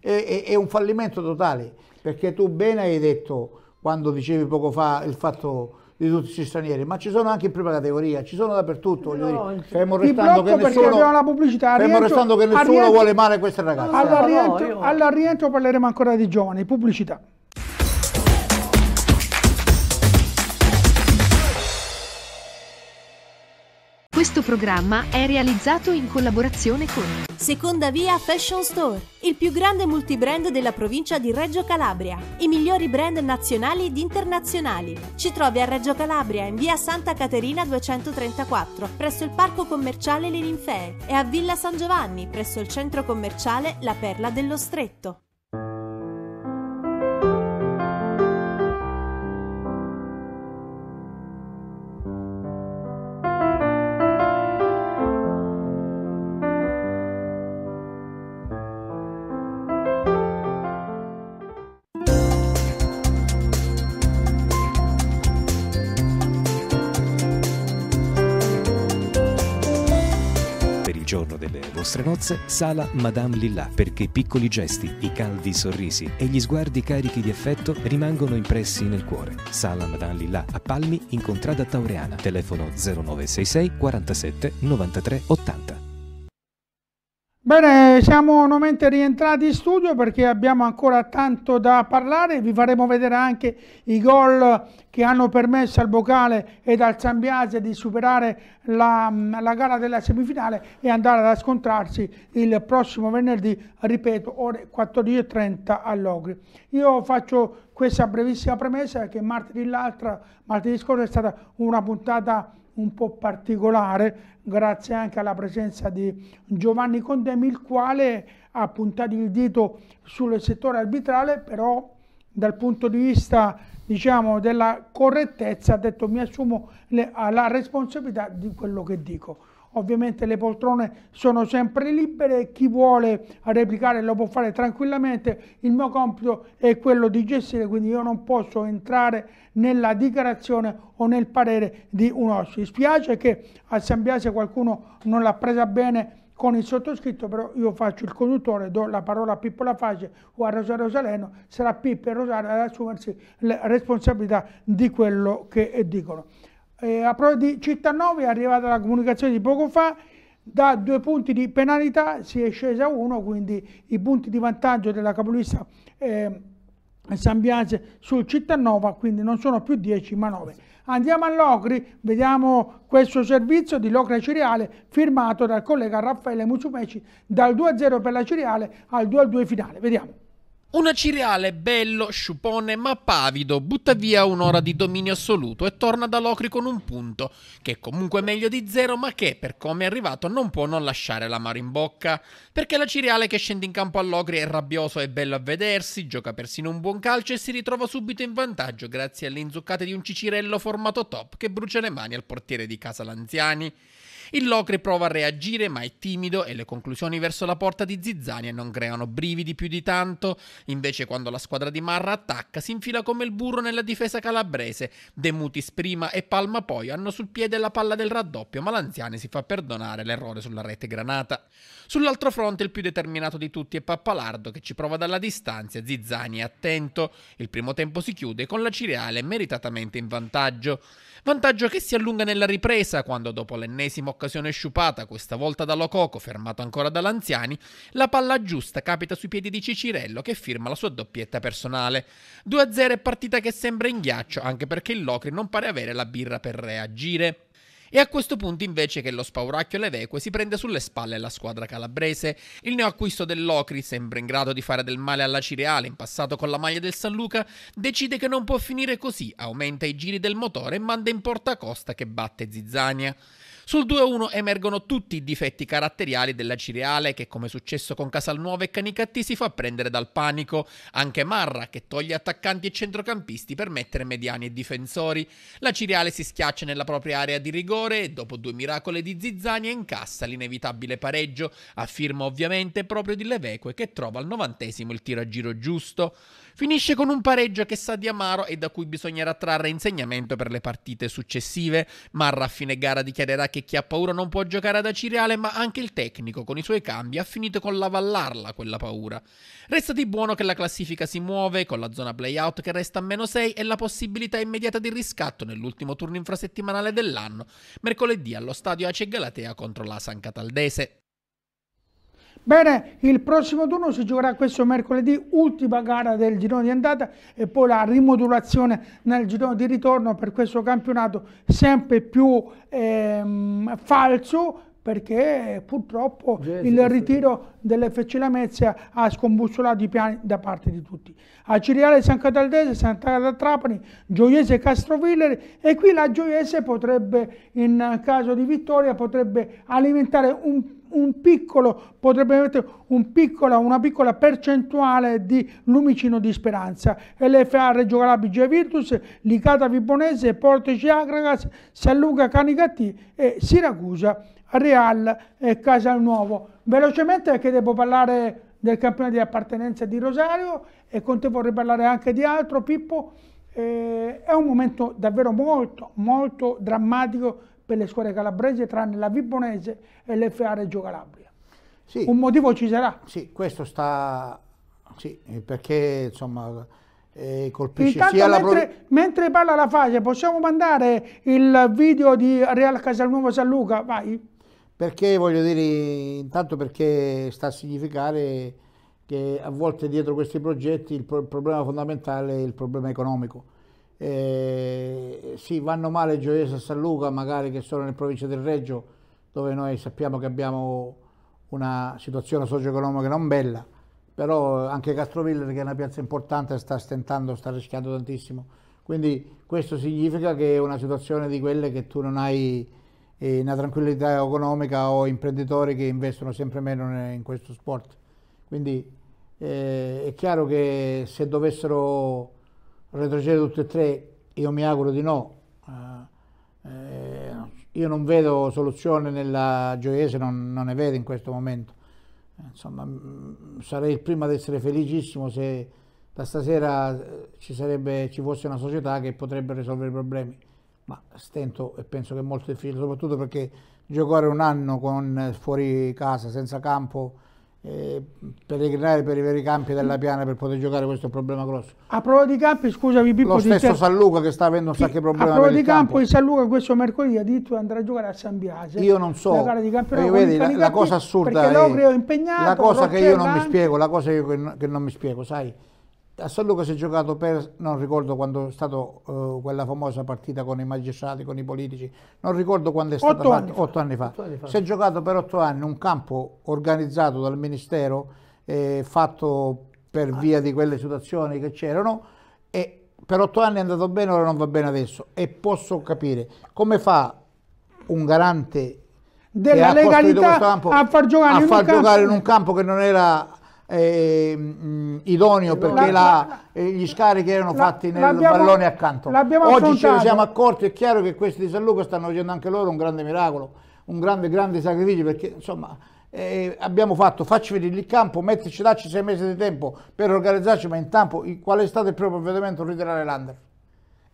è, è, un fallimento totale perché tu bene hai detto quando dicevi poco fa il fatto di tutti gli stranieri ma ci sono anche in prima categoria ci sono dappertutto no, dire. fermo restando che nessuno, la pubblicità, fermo rientro, restando che nessuno rientro, vuole male a queste ragazze all'arriento rientro, no, io... parleremo ancora di giovani pubblicità Questo programma è realizzato in collaborazione con Seconda Via Fashion Store, il più grande multibrand della provincia di Reggio Calabria. I migliori brand nazionali ed internazionali. Ci trovi a Reggio Calabria in via Santa Caterina 234, presso il parco commerciale Le Ninfee e a Villa San Giovanni, presso il centro commerciale La Perla dello Stretto. nostre nozze, sala Madame Lilla, perché i piccoli gesti, i caldi sorrisi e gli sguardi carichi di affetto rimangono impressi nel cuore. Sala Madame Lilla a Palmi, in contrada Taureana, telefono 0966 47 93 80. Bene, siamo nuovamente rientrati in studio perché abbiamo ancora tanto da parlare, vi faremo vedere anche i gol che hanno permesso al Bocale ed al Zambiase di superare la, la, gara della semifinale e andare ad scontrarsi il prossimo venerdì, ripeto, ore 14.30 all'Ogri. Io faccio questa brevissima premessa perché martedì, martedì scorso è stata una puntata un po' particolare, grazie anche alla presenza di Giovanni Condemi, il quale ha puntato il dito sul settore arbitrale, però dal punto di vista diciamo, della correttezza ha detto mi assumo le, la responsabilità di quello che dico ovviamente le poltrone sono sempre libere, chi vuole replicare lo può fare tranquillamente, il mio compito è quello di gestire, quindi io non posso entrare nella dichiarazione o nel parere di un OSCI. Spiace che a San Biase qualcuno non l'ha presa bene con il sottoscritto, però io faccio il conduttore, do la parola a Pippo La o a Rosario Saleno, sarà Pippo e Rosario ad assumersi le responsabilità di quello che dicono eh, a prova di Cittanove è arrivata la comunicazione di poco fa, da due punti di penalità si è scesa a uno, quindi i punti di vantaggio della capolista eh, San Biase sul Cittanova, quindi non sono più 10 ma 9. Andiamo a Locri, vediamo questo servizio di Locra Cereale firmato dal collega Raffaele Musumeci dal 2-0 per la Cereale al 2-2 finale. Vediamo. Una Cireale bello, sciupone ma pavido, butta via un'ora di dominio assoluto e torna da Locri con un punto, che è comunque meglio di zero ma che, per come è arrivato, non può non lasciare la mare in bocca. Perché la Cireale che scende in campo a Locri è rabbioso e bello a vedersi, gioca persino un buon calcio e si ritrova subito in vantaggio grazie alle inzuccate di un cicirello formato top che brucia le mani al portiere di casa Lanziani. Il Locri prova a reagire ma è timido e le conclusioni verso la porta di Zizzania non creano brividi più di tanto. Invece quando la squadra di Marra attacca si infila come il burro nella difesa calabrese. De Mutis prima e Palma poi hanno sul piede la palla del raddoppio ma l'anziani si fa perdonare l'errore sulla rete granata. Sull'altro fronte il più determinato di tutti è Pappalardo che ci prova dalla distanza, Zizzania è attento. Il primo tempo si chiude con la Cireale meritatamente in vantaggio. Vantaggio che si allunga nella ripresa quando dopo l'ennesima occasione sciupata, questa volta da Lococo, fermato ancora da Lanziani, la palla giusta capita sui piedi di Cicirello che firma la sua doppietta personale. 2-0 è partita che sembra in ghiaccio anche perché il Locri non pare avere la birra per reagire. E a questo punto invece che lo spauracchio Leveque si prende sulle spalle la squadra calabrese, il neoacquisto dell'Ocri sempre in grado di fare del male alla Cireale, in passato con la maglia del San Luca, decide che non può finire così, aumenta i giri del motore e manda in porta Costa che batte Zizzania. Sul 2-1 emergono tutti i difetti caratteriali della Cireale che come è successo con Casalnuova e Canicattì si fa prendere dal panico, anche Marra che toglie attaccanti e centrocampisti per mettere mediani e difensori. La Cireale si schiaccia nella propria area di rigore e dopo due miracoli di Zizzania incassa l'inevitabile pareggio, a firma ovviamente proprio di Leveque che trova al novantesimo il tiro a giro giusto finisce con un pareggio che sa di amaro e da cui bisognerà trarre insegnamento per le partite successive. Marra a fine gara dichiarerà che chi ha paura non può giocare ad Acireale, ma anche il tecnico con i suoi cambi ha finito con lavallarla quella paura. Resta di buono che la classifica si muove con la zona playout che resta a meno 6 e la possibilità immediata di riscatto nell'ultimo turno infrasettimanale dell'anno, mercoledì allo stadio Ace Galatea contro la San Cataldese. Bene, il prossimo turno si giocherà questo mercoledì, ultima gara del girone di andata e poi la rimodulazione nel girone di ritorno per questo campionato sempre più ehm, falso perché purtroppo Gesù, il ritiro dell'FC Lamezia ha scombussolato i piani da parte di tutti. A Ciriale San Cataldese, Sant'Agata Trapani, Gioiese Castrovillere e qui la Gioiese potrebbe, in caso di vittoria, potrebbe alimentare un un piccolo, potrebbe mettere un piccola, una piccola percentuale di lumicino di speranza. LFA Reggio Calabria Virtus, Licata Vibonese, Portici Agragas, San Luca Canicati e Siracusa Real e Casalnuovo. Velocemente perché devo parlare del campionato di appartenenza di Rosario e con te vorrei parlare anche di altro, Pippo. Eh, è un momento davvero molto, molto drammatico per le squadre calabrese tranne la Vibonese e l'FA Reggio Calabria. Sì, Un motivo ci sarà. Sì, questo sta... Sì, perché insomma eh, colpisce Intanto sia mentre, la... mentre parla la fase possiamo mandare il video di Real Casalnuovo San Luca? Vai. Perché voglio dire, intanto perché sta a significare che a volte dietro questi progetti il, pro il problema fondamentale è il problema economico eh, sì, vanno male Gioiese e San Luca, magari che sono nel provincia del Reggio, dove noi sappiamo che abbiamo una situazione socio-economica non bella, però anche Castroville, che è una piazza importante, sta stentando, sta rischiando tantissimo. Quindi questo significa che è una situazione di quelle che tu non hai eh, una tranquillità economica o imprenditori che investono sempre meno in questo sport. Quindi eh, è chiaro che se dovessero retrocedere tutte e tre? Io mi auguro di no. Eh, eh, io non vedo soluzione nella Gioiese, non, non, ne vedo in questo momento. Insomma, mm, sarei il primo ad essere felicissimo se da stasera eh, ci, sarebbe, ci fosse una società che potrebbe risolvere i problemi, ma stento e penso che è molto difficile, soprattutto perché giocare un anno con, eh, fuori casa, senza campo, eh, peregrinare per i veri campi della piana per poter giocare questo è un problema grosso a prova di campi scusami Pippo lo stesso San Luca che sta avendo un sacco di problemi a prova di campo, campo il San Luca questo mercoledì addirittura andrà a giocare a San Biase io non so la, vedi, la, la cosa assurda è, è la cosa che io non mi spiego la cosa che, che non mi spiego sai a San Luca si è giocato per, non ricordo quando è stata uh, eh, quella famosa partita con i magistrati, con i politici, non ricordo quando è stata otto fatta, anni fa. otto anni fa. anni fa. Si è giocato per otto anni un campo organizzato dal Ministero, eh, fatto per ah. via di quelle situazioni che c'erano e per otto anni è andato bene, ora non va bene adesso. E posso capire come fa un garante della legalità a far giocare, a in, far un giocare in un campo che non era eh, idoneo perché la, la, eh, gli scarichi erano la, fatti nel pallone accanto. Oggi ce ne siamo accorti, è chiaro che questi di San Luca stanno facendo anche loro un grande miracolo, un grande, grande sacrificio perché insomma eh, abbiamo fatto, facci vedere il campo, metterci, dacci sei mesi di tempo per organizzarci, ma intanto qual è stato il proprio provvedimento ritirare l'under?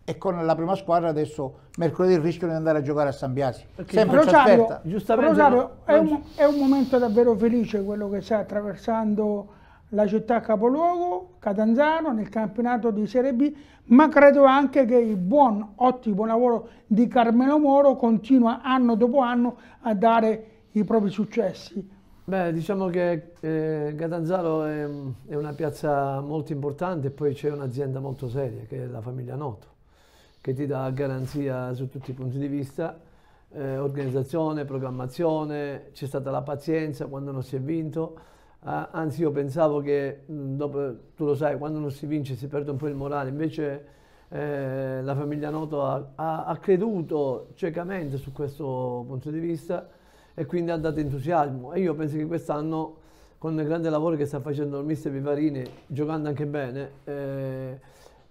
e con la prima squadra adesso mercoledì rischiano di andare a giocare a San Biasi. Perché Sempre Rosario, giustamente Rosario è, un, è un momento davvero felice quello che sta attraversando la città capoluogo, Catanzaro, nel campionato di Serie B, ma credo anche che il buon, ottimo lavoro di Carmelo Moro continua anno dopo anno a dare i propri successi. Beh, diciamo che eh, Catanzaro è, è una piazza molto importante e poi c'è un'azienda molto seria che è la famiglia Noto che ti dà garanzia su tutti i punti di vista, eh, organizzazione, programmazione, c'è stata la pazienza quando non si è vinto, ah, anzi io pensavo che, mh, mm, dopo, tu lo sai, quando non si vince si perde un po' il morale, invece eh, la famiglia Noto ha, ha, ha creduto ciecamente su questo punto di vista e quindi ha dato entusiasmo e io penso che quest'anno con il grande lavoro che sta facendo il mister Vivarini, giocando anche bene, eh,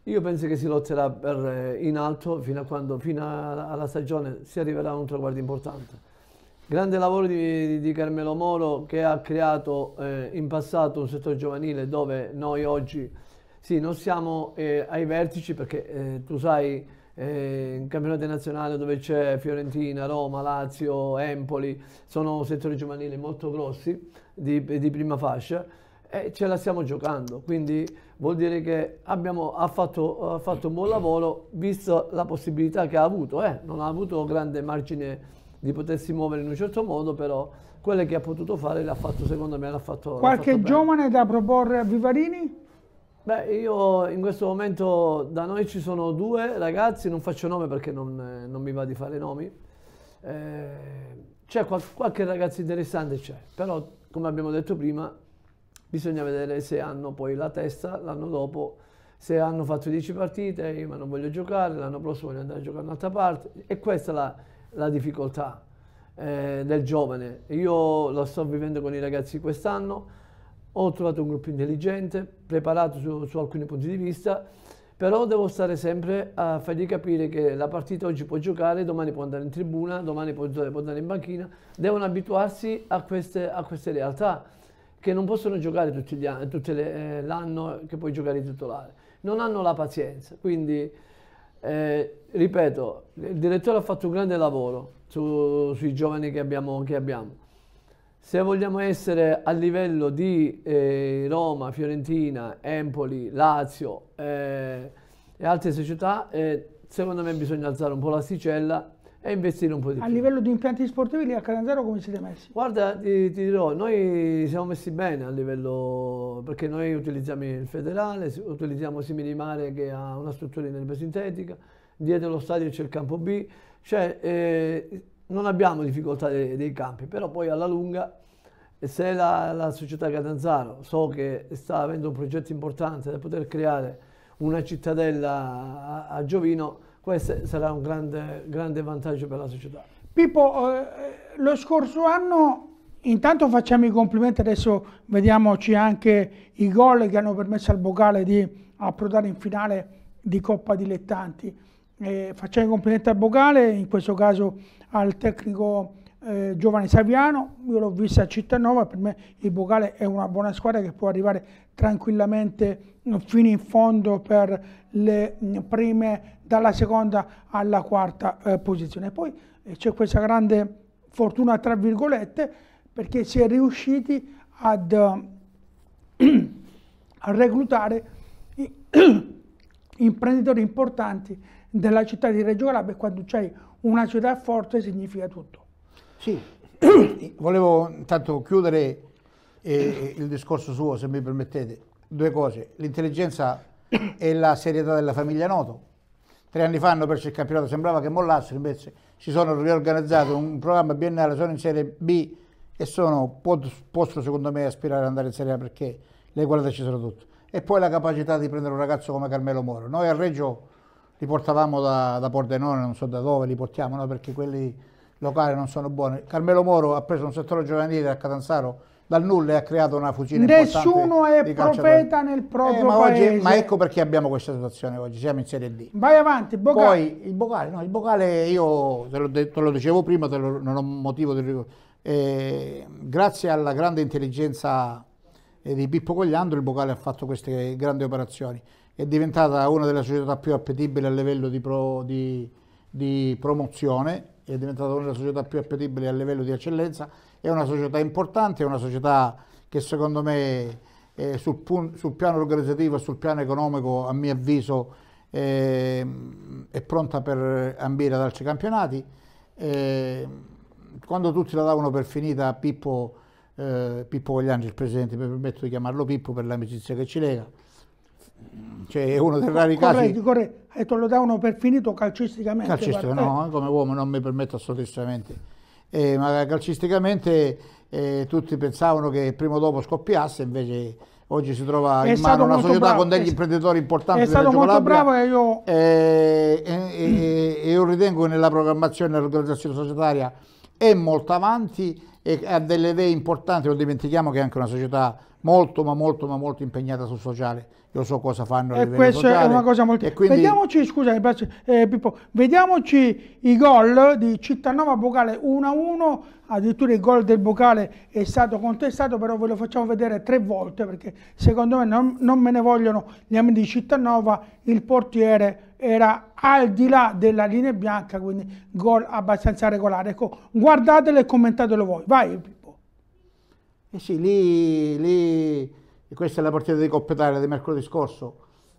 io penso che si lotterà per, eh, in alto fino, a quando, fino alla stagione si arriverà a un traguardo importante. Grande lavoro di, di Carmelo Moro che ha creato eh, in passato un settore giovanile dove noi oggi sì, non siamo eh, ai vertici perché eh, tu sai eh, in campionato nazionale dove c'è Fiorentina, Roma, Lazio, Empoli, sono settori giovanili molto grossi di, di prima fascia e eh, ce la stiamo giocando. Quindi vuol dire che abbiamo, ha, fatto, ha, fatto, un buon lavoro visto la possibilità che ha avuto, eh? non ha avuto grande margine di potersi muovere in un certo modo, però quelle che ha potuto fare l'ha fatto, secondo me l'ha fatto. Qualche fatto giovane da proporre a Vivarini? Beh, io in questo momento da noi ci sono due ragazzi, non faccio nome perché non, non mi va di fare nomi. Eh, c'è qual qualche ragazzo interessante, c'è, però come abbiamo detto prima bisogna vedere se hanno poi la testa l'anno dopo, se hanno fatto 10 partite, io ma non voglio giocare, l'anno prossimo voglio andare a giocare in un'altra parte. E questa è la, la difficoltà eh, del giovane. Io lo sto vivendo con i ragazzi quest'anno, ho trovato un gruppo intelligente, preparato su, su alcuni punti di vista, però devo stare sempre a fargli capire che la partita oggi può giocare, domani può andare in tribuna, domani può, può andare in banchina, devono abituarsi a queste, a queste realtà che non possono giocare tutti gli anni, le, eh, l'anno che puoi giocare in titolare. Non hanno la pazienza, quindi eh, ripeto, il direttore ha fatto un grande lavoro su, sui giovani che abbiamo, che abbiamo, Se vogliamo essere a livello di eh, Roma, Fiorentina, Empoli, Lazio eh, e altre società, eh, secondo me bisogna alzare un po' l'asticella e investire un po' di più. A livello di impianti sportivi a Catanzaro come siete messi? Guarda, ti, ti, dirò, noi siamo messi bene a livello, perché noi utilizziamo il federale, utilizziamo Similimare che ha una struttura in erba sintetica, dietro lo stadio c'è il campo B, cioè eh, non abbiamo difficoltà dei, dei, campi, però poi alla lunga se la, la società Catanzaro so che sta avendo un progetto importante da poter creare una cittadella a, a Giovino, questo sarà un grande, grande vantaggio per la società. Pippo, eh, eh, lo scorso anno intanto facciamo i complimenti, adesso vediamoci anche i gol che hanno permesso al Bocale di approdare in finale di Coppa Dilettanti. Eh, facciamo i complimenti al Bocale, in questo caso al tecnico eh, Giovane Saviano, io l'ho vista a Cittanova, per me il Bocale è una buona squadra che può arrivare tranquillamente fino in fondo per le mm, prime dalla seconda alla quarta eh, posizione. Poi eh, c'è questa grande fortuna, tra virgolette, perché si è riusciti ad, uh, a reclutare imprenditori importanti della città di Reggio Calabria e quando c'è una città forte significa tutto. Sì, volevo intanto chiudere eh, il discorso suo, se mi permettete, due cose, l'intelligenza e la serietà della famiglia Noto, tre anni fa hanno perso il campionato, sembrava che mollassero, invece si sono riorganizzati, un programma biennale, sono in Serie B e sono, possono secondo me aspirare ad andare in Serie A perché le qualità ci sono tutte. E poi la capacità di prendere un ragazzo come Carmelo Moro. Noi a Reggio li portavamo da, da Pordenone, non so da dove li portiamo, no? perché quelli locali non sono buoni. Carmelo Moro ha preso un settore giovanile a Catanzaro dal nulla e ha creato una fusione Nessuno è profeta nel proprio eh, ma oggi, ma ecco perché abbiamo questa situazione oggi, siamo in Serie D. Vai avanti, Bocale. Poi il Bocale, no, il Bocale io te lo, te lo dicevo prima, lo, non ho motivo di ricordare. Eh, grazie alla grande intelligenza eh, di Pippo Cogliandro il Bocale ha fatto queste grandi operazioni. È diventata una delle società più appetibili a livello di, pro, di, di promozione, è diventata una delle società più appetibili a livello di eccellenza è una società importante, è una società che secondo me eh, sul, pun- sul, piano organizzativo e sul piano economico, a mio avviso, eh, è pronta per ambire ad altri campionati. Eh, quando tutti la davano per finita, Pippo, eh, Pippo Vogliangi, il presidente, mi permetto di chiamarlo Pippo per l'amicizia che ci lega, cioè è uno dei rari corretti, casi. Corretti, corretti. lo davano per finito calcisticamente. Calcisticamente, no, eh. come uomo non mi permetto assolutamente eh, ma calcisticamente eh, tutti pensavano che prima o dopo scoppiasse, invece oggi si trova è in mano una società bravo, con degli è, imprenditori importanti. È stato molto bravo e io... Eh, e, e, mm. io ritengo che nella programmazione e nell'organizzazione societaria è molto avanti e ha delle idee importanti, non dimentichiamo che è anche una società molto ma molto ma molto impegnata sul sociale. Io so cosa fanno e questa sociale, è una cosa molto e quindi... Vediamoci, scusa, eh, Pippo, vediamoci i gol di Cittanova Bocale 1-1, addirittura il gol del Bocale è stato contestato, però ve lo facciamo vedere tre volte perché secondo me non, non me ne vogliono gli amici di Cittanova, il portiere era al di là della linea bianca, quindi gol abbastanza regolare. Ecco, guardatelo e commentatelo voi. Vai Pippo. Eh sì, lì, lì questa è la partita di Coppa Italia di mercoledì scorso.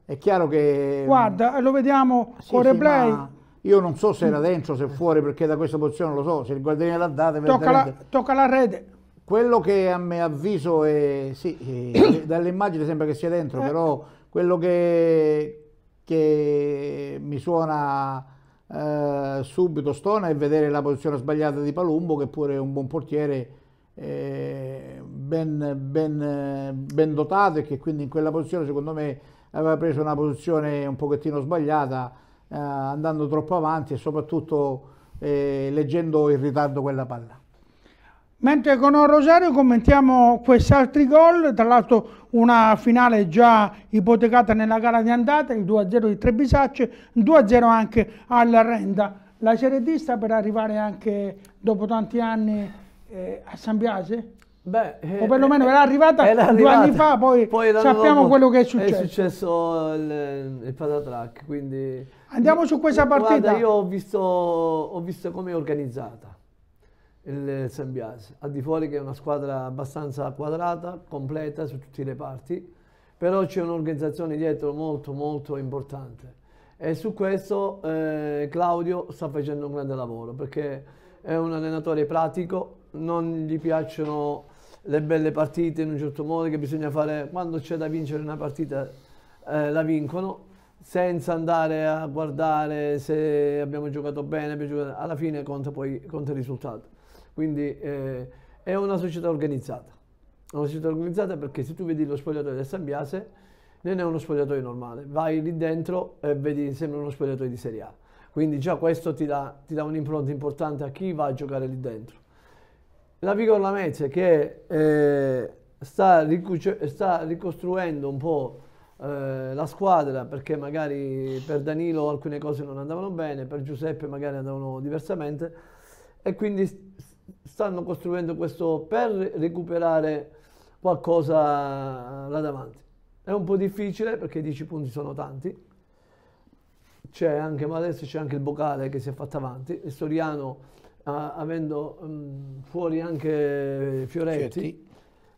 È chiaro che... Mm, Guarda, lo vediamo sì, con sì, replay. Io non so se era mm. dentro, se fuori, perché da questa posizione non lo so, se il guardiano l'ha data... Tocca la, tocca la rete. Quello che a me avviso è... Sì, è, eh, dall'immagine sembra che sia dentro, eh. però quello che, che mi suona eh, subito stona è vedere la posizione sbagliata di Palumbo, che pure è un buon portiere eh, ben, ben, ben dotato e che quindi in quella posizione secondo me aveva preso una posizione un pochettino sbagliata eh, andando troppo avanti e soprattutto eh, leggendo in ritardo quella palla. Mentre con Rosario commentiamo questi altri gol, tra l'altro una finale già ipotecata nella gara di andata, il 2-0 di Trebisacce, 2-0 anche alla Renda. La Serie D sta per arrivare anche dopo tanti anni eh, a San Biase? Beh, eh, o perlomeno era arrivata, eh, era arrivata due anni fa, poi, poi sappiamo quello che è successo. È successo il, il patatrack, quindi... Andiamo su questa eh, partita. Guarda, io ho visto, ho visto come è organizzata il San Biase, al di fuori che è una squadra abbastanza quadrata, completa su tutte le parti, però c'è un'organizzazione dietro molto molto importante e su questo eh, Claudio sta facendo un grande lavoro perché è un allenatore pratico, non gli piacciono le belle partite in un certo modo che bisogna fare quando c'è da vincere una partita eh, la vincono senza andare a guardare se abbiamo giocato bene, abbiamo giocato... alla fine conta poi conta il risultato. Quindi eh, è una società organizzata. Una società organizzata perché se tu vedi lo spogliatoio del Sambiase non è uno spogliatoio normale, vai lì dentro e vedi sembra uno spogliatoio di Serie A. Quindi già questo ti dà, ti dà un'impronta importante a chi va a giocare lì dentro la Vigor Lamezia che eh, sta, sta, ricostruendo un po' eh, la squadra perché magari per Danilo alcune cose non andavano bene, per Giuseppe magari andavano diversamente e quindi stanno costruendo questo per recuperare qualcosa là davanti. È un po' difficile perché i 10 punti sono tanti. C'è anche Malese, c'è anche il Bocale che si è fatto avanti, il Soriano a, avendo mh, mm, fuori anche Fioretti,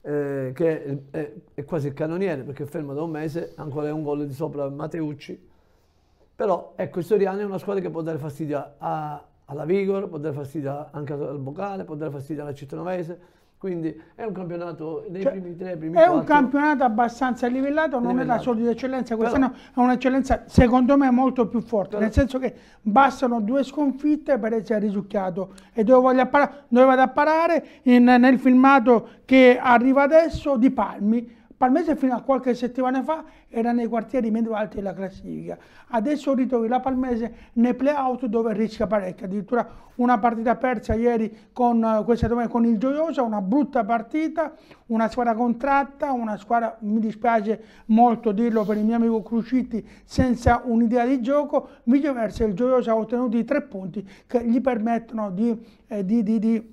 eh, che è, è, quasi il canoniere perché fermo da un mese, ancora è un gol di sopra Matteucci. Però ecco, il Soriano è una squadra che può dare fastidio a, alla Vigor, può dare fastidio anche al Bocale, può dare fastidio alla Cittanovese, quindi è un campionato dei cioè, primi tre, primi È quattro. un campionato abbastanza livellato, non livellato. è la solita eccellenza, quest'anno è un'eccellenza secondo me molto più forte, però, nel senso che bastano due sconfitte per essere risucchiato. E dove, voglio dove vado a parare? In, nel filmato che arriva adesso di Palmi, Palmese fino a qualche settimana fa era nei quartieri meno alti della classifica, adesso ritrovi la Palmese nei play-out dove rischia parecchio, addirittura una partita persa ieri con, eh, questa domenica con il Gioiosa, una brutta partita, una squadra contratta, una squadra, mi dispiace molto dirlo per il mio amico Crucitti, senza un'idea di gioco, viceversa il Gioiosa ha ottenuto i tre punti che gli permettono di, eh, di, di, di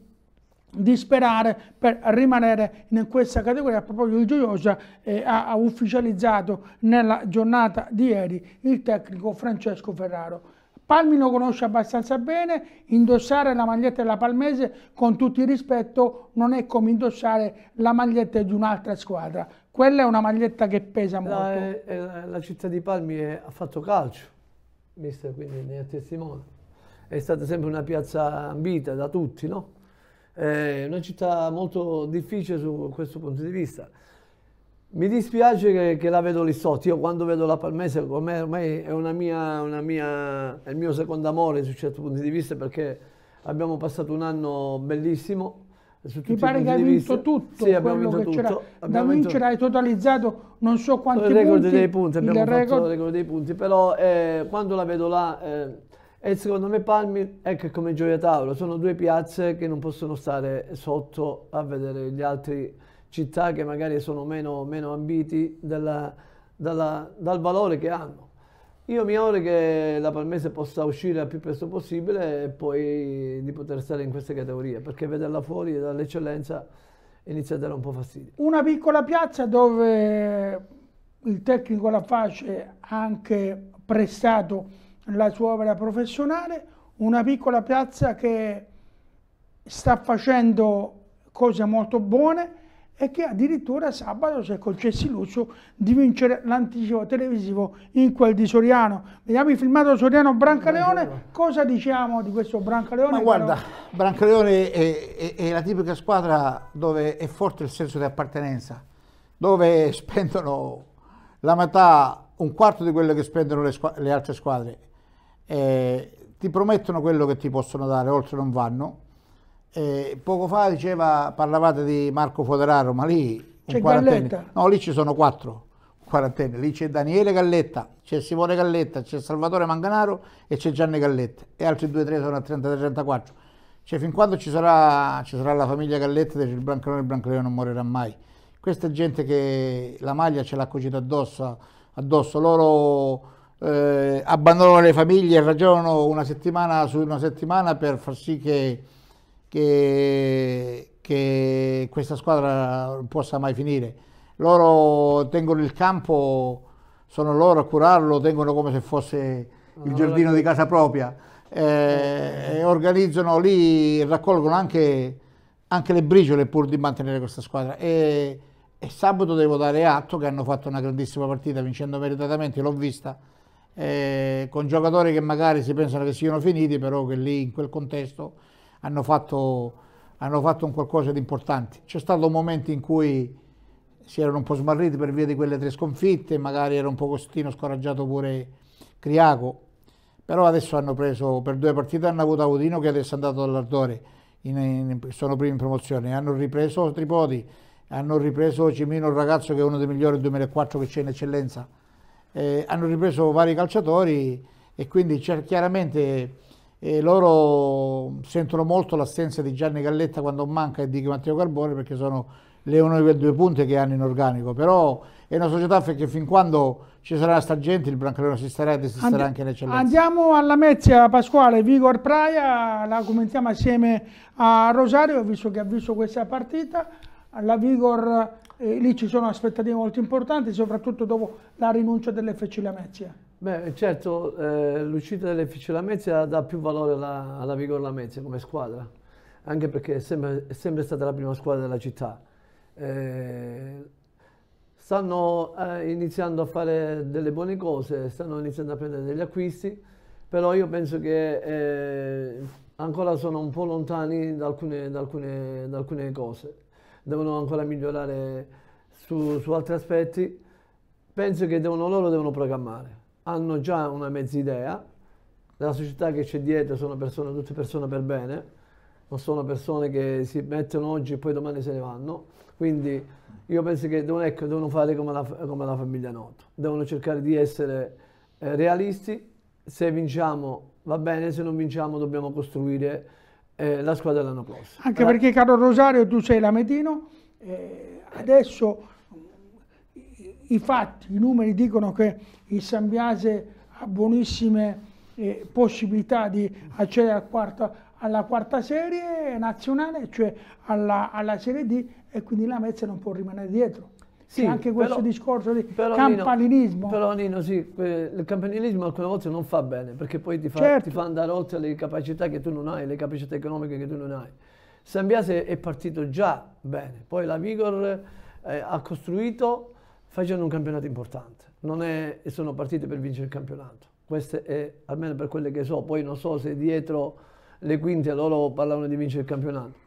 di sperare per rimanere in questa categoria. Proprio il Gioiosa eh, ha ufficializzato nella giornata di ieri il tecnico Francesco Ferraro. Palmi lo conosce abbastanza bene, indossare la maglietta della Palmese con tutto il rispetto non è come indossare la maglietta di un'altra squadra. Quella è una maglietta che pesa molto. La, eh, eh, la città di Palmi è, ha fatto calcio, mister, quindi ne è testimone. È stata sempre una piazza ambita da tutti, no? è una città molto difficile su questo punto di vista. Mi dispiace che, che, la vedo lì sotto. Io quando vedo la Palmese, per me ormai è, una mia, una mia, è il mio secondo amore su certi punti di vista perché abbiamo passato un anno bellissimo. Mi pare che hai vinto vista. tutto. Sì, abbiamo vinto tutto. Abbiamo da vincere vinto... hai totalizzato non so quanti il record punti. Dei punti abbiamo il record... fatto il record dei punti, però eh, quando la vedo là eh, e secondo me Palmi, ecco come Gioia Tauro, sono due piazze che non possono stare sotto a vedere le altre città che magari sono meno, meno ambiti della, dalla, dal valore che hanno. Io mi auguro che la Palmese possa uscire al più presto possibile e poi di poter stare in queste categorie, perché vederla fuori dall'eccellenza inizia a dare un po' fastidio. Una piccola piazza dove il tecnico La Face ha anche prestato la sua opera professionale, una piccola piazza che sta facendo cose molto buone e che addirittura sabato si è concessi il lusso di vincere l'anticipo televisivo in quel di Soriano. Vediamo il filmato Soriano Brancaleone, cosa diciamo di questo Brancaleone? Ma guarda, Brancaleone è, è, è la tipica squadra dove è forte il senso di appartenenza, dove spendono la metà, un quarto di quello che spendono le, le altre squadre eh, ti promettono quello che ti possono dare, oltre non vanno. Eh, poco fa diceva, parlavate di Marco Foderaro, ma lì c'è Galletta. No, lì ci sono quattro quarantenni, lì c'è Daniele Galletta, c'è Simone Galletta, c'è Salvatore Manganaro e c'è Gianni Galletta e altri due o tre sono a 33-34. Cioè fin quando ci sarà, ci sarà la famiglia Galletta del Brancaleone, il Brancaleone non morirà mai. Questa gente che la maglia ce l'ha cucita addosso, addosso loro eh, abbandono le famiglie e ragiono una settimana su una settimana per far sì che, che, che questa squadra non possa mai finire. Loro tengono il campo, sono loro a curarlo, tengono come se fosse ah, il giardino di casa propria. Eh, organizzano lì, raccolgono anche, anche, le briciole pur di mantenere questa squadra. E, e sabato devo dare atto che hanno fatto una grandissima partita vincendo meritatamente, l'ho vista eh, con giocatori che magari si pensano che siano finiti, però che lì in quel contesto hanno fatto, hanno fatto un qualcosa di importante. C'è stato un momento in cui si erano un po' smarriti per via di quelle tre sconfitte, magari era un po' costino scoraggiato pure Criaco, però adesso hanno preso per due partite, hanno avuto Audino che adesso è andato all'Ardore, in, in, sono primi in promozione, hanno ripreso Tripodi, hanno ripreso Cimino, il ragazzo che è uno dei migliori del 2004 che c'è in eccellenza, eh, hanno ripreso vari calciatori e quindi chiaramente eh, loro sentono molto l'assenza di Gianni Galletta quando manca e di Matteo Carbone perché sono le uniche due punte che hanno in organico, però è una società che fin quando ci sarà sta gente il Brancaleone si starà ed esisterà And anche in eccellenza. Andiamo alla Mezia Pasquale, Vigor Praia, la commentiamo assieme a Rosario visto che ha visto questa partita, la Vigor eh, lì ci sono aspettative molto importanti, soprattutto dopo la rinuncia dell'FC Lamezia. Beh, certo, eh, l'uscita dell'FC Lamezia dà più valore alla, alla Vigor Lamezia come squadra, anche perché è sempre, è sempre stata la prima squadra della città. Eh, stanno eh, iniziando a fare delle buone cose, stanno iniziando a prendere degli acquisti, però io penso che eh, ancora sono un po' lontani da alcune, da alcune, da alcune cose devono ancora migliorare su, su altri aspetti, penso che devono, loro devono programmare. Hanno già una mezza idea, la società che c'è dietro sono persone, tutte persone per bene, non sono persone che si mettono oggi e poi domani se ne vanno. Quindi io penso che devono, ecco, devono fare come la, come la, famiglia Noto, devono cercare di essere eh, realisti, se vinciamo va bene, se non vinciamo dobbiamo costruire eh, la squadra dell'anno prossimo. Anche allora... perché, caro Rosario, tu sei lametino, eh, adesso i fatti, i numeri dicono che il San Biase ha buonissime eh, possibilità di accedere al quarto, alla quarta serie nazionale, cioè alla, alla Serie D, e quindi la Mezza non può rimanere dietro. Sì, anche questo però, discorso di però campanilismo. Nino, però Nino, sì, il campanilismo alcune volte non fa bene, perché poi ti fa, certo. ti fa andare oltre le capacità che tu non hai, le capacità economiche che tu non hai. Sambiase è partito già bene, poi la Vigor eh, ha costruito facendo un campionato importante. Non è, sono partite per vincere il campionato. Questo è almeno per quelle che so, poi non so se dietro le quinte loro parlavano di vincere il campionato.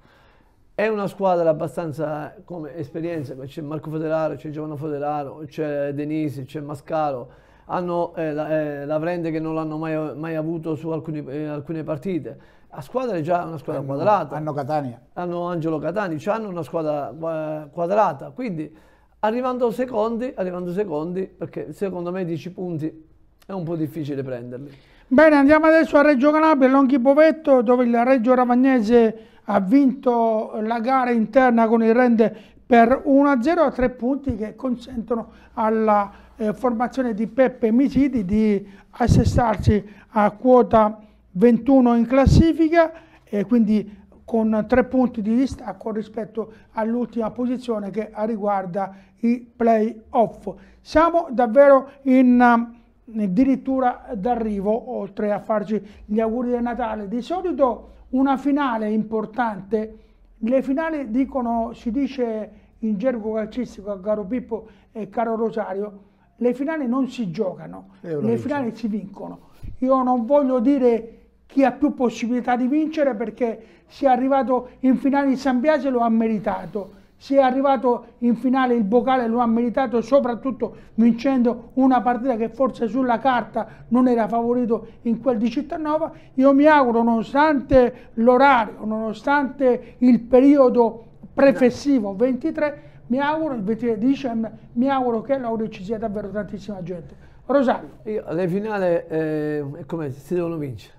È una squadra abbastanza come esperienza, c'è Marco Federaro, c'è Giovanni Federaro, c'è Denisi, c'è Mascaro, hanno eh, la, eh, la Vrende che non l'hanno mai, mai avuto su alcuni, eh, alcune partite. La squadra è già una squadra hanno, quadrata. Hanno Catania. Hanno Angelo Catania, cioè hanno una squadra eh, quadrata. Quindi arrivando secondi, arrivando secondi, perché secondo me 10 punti è un po' difficile prenderli. Bene, andiamo adesso a Reggio Calabria, Longhi Bovetto, dove il Reggio Ravagnese ha vinto la gara interna con il Rende per 1-0 a tre punti che consentono alla eh, formazione di Peppe Micidi di assestarsi a quota 21 in classifica e quindi con tre punti di distacco rispetto all'ultima posizione che riguarda i playoff. Siamo davvero in eh, addirittura d'arrivo, oltre a farci gli auguri di Natale. Di solito una finale importante, le finali dicono, si dice in gergo calcistico a caro Pippo e caro Rosario, le finali non si giocano, eh, le vince. finali si vincono. Io non voglio dire chi ha più possibilità di vincere perché si è arrivato in finale in San e lo ha meritato si è arrivato in finale, il Bocale lo ha meritato soprattutto vincendo una partita che forse sulla carta non era favorito in quel di Cittanova. Io mi auguro, nonostante l'orario, nonostante il periodo prefessivo 23, mi auguro, il 23 dicembre, mi auguro che all'Auri ci sia davvero tantissima gente. Rosario. Io, le finali eh, come si devono vincere.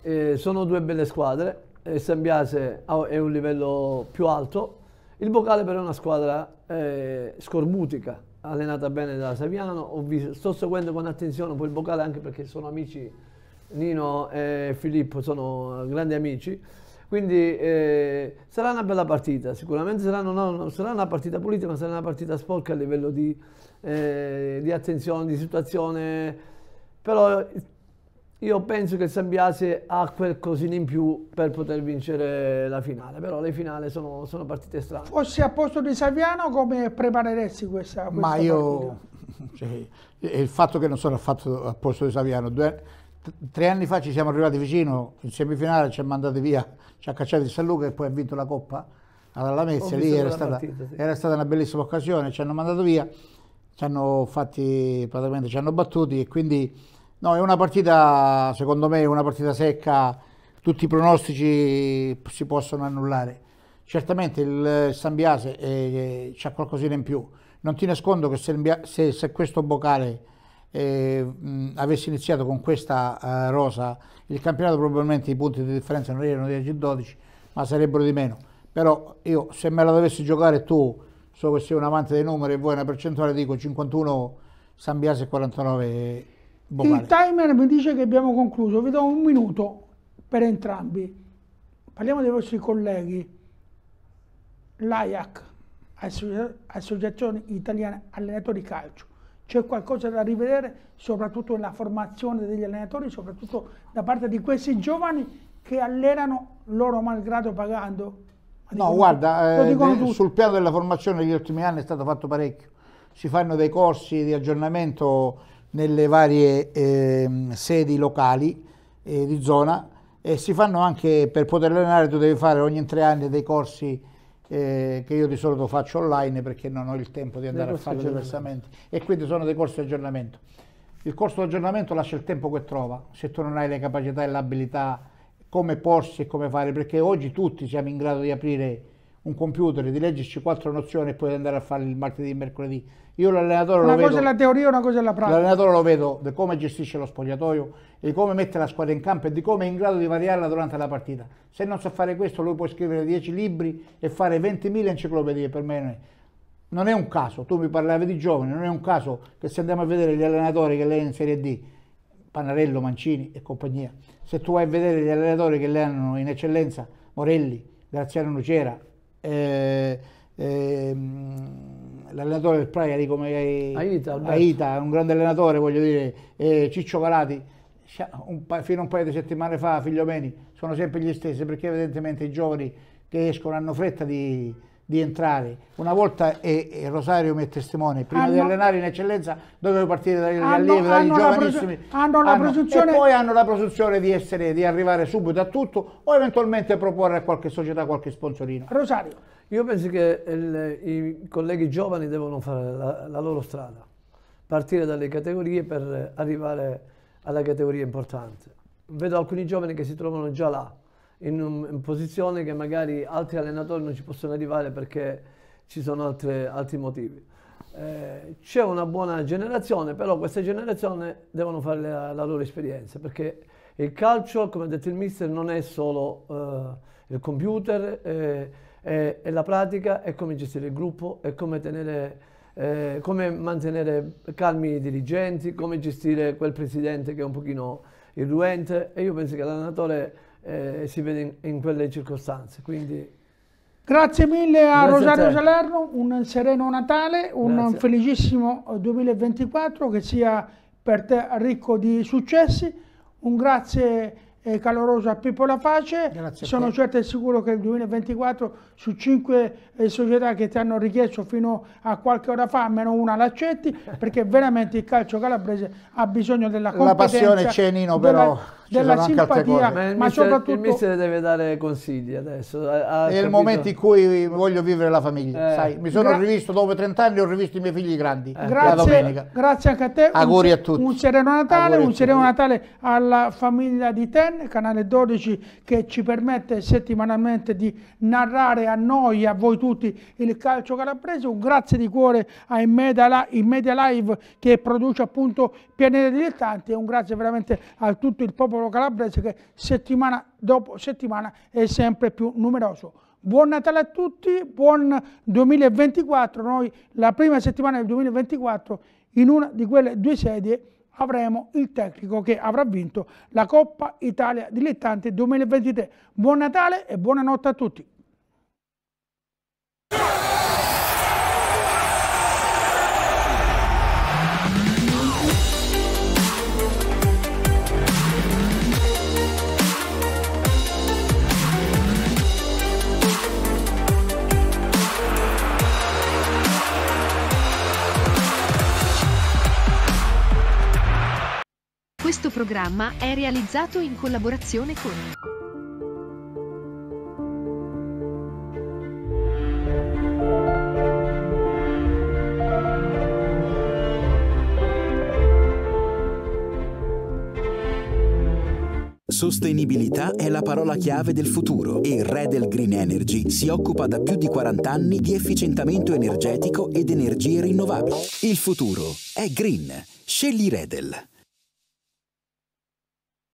Eh, sono due belle squadre, il eh, Sambiase è un livello più alto, il Bocale però è una squadra eh, scorbutica, allenata bene da Saviano, visto, sto seguendo con attenzione poi il Bocale anche perché sono amici, Nino e Filippo sono grandi amici, quindi eh, sarà una bella partita, sicuramente sarà, no, sarà una partita pulita ma sarà una partita sporca a livello di, eh, di attenzione, di situazione, però io penso che il San Biase ha qualcosina in più per poter vincere la finale, però le finali sono, sono partite strane. Fossi a posto di Saviano, come prepareresti questa, questa Ma io, cioè, il fatto che non sono affatto a posto di Saviano, due, tre anni fa ci siamo arrivati vicino, in semifinale ci ha mandato via, ci ha cacciato il San Luca e poi ha vinto la Coppa alla Lamezia, lì era stata, partita, sì. era stata una bellissima occasione, ci hanno mandato via, ci hanno fatti, praticamente ci hanno battuti e quindi No, è una partita, secondo me, è una partita secca, tutti i pronostici si possono annullare. Certamente il Sambiase eh, eh c'ha qualcosina in più. Non ti nascondo che se, se, se questo Bocale eh, avesse iniziato con questa eh, rosa, il campionato probabilmente i punti di differenza non erano 10-12, ma sarebbero di meno. Però io se me la dovessi giocare tu, so che sei un amante dei numeri e vuoi una percentuale, dico 51 Sambiase e 49. Boh, il timer mi dice che abbiamo concluso, vi do un minuto per entrambi. Parliamo dei vostri colleghi. L'AIAC, Associazione Italiana Allenatori Calcio. C'è qualcosa da rivedere, soprattutto nella formazione degli allenatori, soprattutto da parte di questi giovani che allenano loro malgrado pagando? no, guarda, eh, sul piano della formazione negli ultimi anni è stato fatto parecchio. Si fanno dei corsi di aggiornamento nelle varie eh, sedi locali eh, di zona e si fanno anche, per poter allenare tu devi fare ogni tre anni dei corsi eh, che io di solito faccio online perché non ho il tempo di andare a fare diversamente e quindi sono dei corsi di aggiornamento. Il corso di aggiornamento lascia il tempo che trova, se tu non hai le capacità e l'abilità come porsi e come fare, perché oggi tutti siamo in grado di aprire un computer di leggerci quattro nozioni e poi andare a fare il martedì e il mercoledì. Io l'allenatore lo vedo... Una cosa è la teoria, una cosa è la pratica. L'allenatore lo vedo di come gestisce lo spogliatoio di come mette la squadra in campo e di come è in grado di variarla durante la partita. Se non sa fare questo lui può scrivere 10 libri e fare 20.000 enciclopedie, per me non è. Non è un caso, tu mi parlavi di giovani, non è un caso che se andiamo a vedere gli allenatori che lei è in Serie D, Panarello, Mancini e compagnia, se tu vai a vedere gli allenatori che lei hanno in eccellenza, Morelli, Graziano Lucera, eh, ehm, l'allenatore del Praiari come Aita, Aita, un grande allenatore, voglio dire, eh, Ciccio Calati, pa- fino a un paio di settimane fa, figlio Meni, sono sempre gli stessi, perché evidentemente i giovani che escono hanno fretta di di entrare. Una volta, e, e Rosario mi è testimone, prima hanno, di allenare in eccellenza dovevo partire dagli hanno, allievi, dagli hanno giovanissimi. Hanno la presunzione... E poi hanno la presunzione di, essere, di arrivare subito a tutto o eventualmente proporre a qualche società qualche sponsorino. Rosario. Io penso che il, i colleghi giovani devono fare la, la loro strada, partire dalle categorie per arrivare alla categoria importante. Vedo alcuni giovani che si trovano già là, in, un, in posizione che magari altri allenatori non ci possono arrivare perché ci sono altre, altri motivi. Eh, c'è una buona generazione, però questa generazione devono fare la, la, loro esperienza, perché il calcio, come ha detto il mister, non è solo eh, il computer, eh, è, è, la pratica, è come gestire il gruppo, è come, tenere, eh, come mantenere calmi i dirigenti, come gestire quel presidente che è un pochino irruente e io penso che l'allenatore eh, si vede in, in, quelle circostanze. Quindi... Grazie mille a Grazie Rosario a Salerno, un sereno Natale, un Grazie. felicissimo 2024 che sia per te ricco di successi. Un grazie e calorosa a La Pace. Sono certo e sicuro che il 2024 su cinque eh, società che ti hanno richiesto fino a qualche ora fa, meno una l'accetti, perché veramente il calcio calabrese ha bisogno della competenza. La passione c'è Nino della, però. Della simpatia, ma, il ma mister, soprattutto il mister deve dare consigli adesso. Ha, ha è il momento in cui voglio vivere la famiglia. Eh. Sai, mi sono Gra rivisto dopo 30 anni, ho rivisto i miei figli grandi. Eh. Grazie, grazie anche a te. Auguri un, a tutti. Un sereno Natale, un sereno Natale alla famiglia di te TVN, canale 12 che ci permette settimanalmente di narrare a noi, a voi tutti, il calcio calabrese. Un grazie di cuore ai Media, Media Live che produce appunto Pianere Dilettanti e un grazie veramente a tutto il popolo calabrese che settimana dopo settimana è sempre più numeroso. Buon Natale a tutti, buon 2024, noi la prima settimana del 2024 in una di quelle due sedie avremo il tecnico che avrà vinto la Coppa Italia Dilettante 2023. Buon Natale e buonanotte a tutti. Questo programma è realizzato in collaborazione con... Sostenibilità è la parola chiave del futuro e Redel Green Energy si occupa da più di 40 anni di efficientamento energetico ed energie rinnovabili. Il futuro è green. Scegli Redel.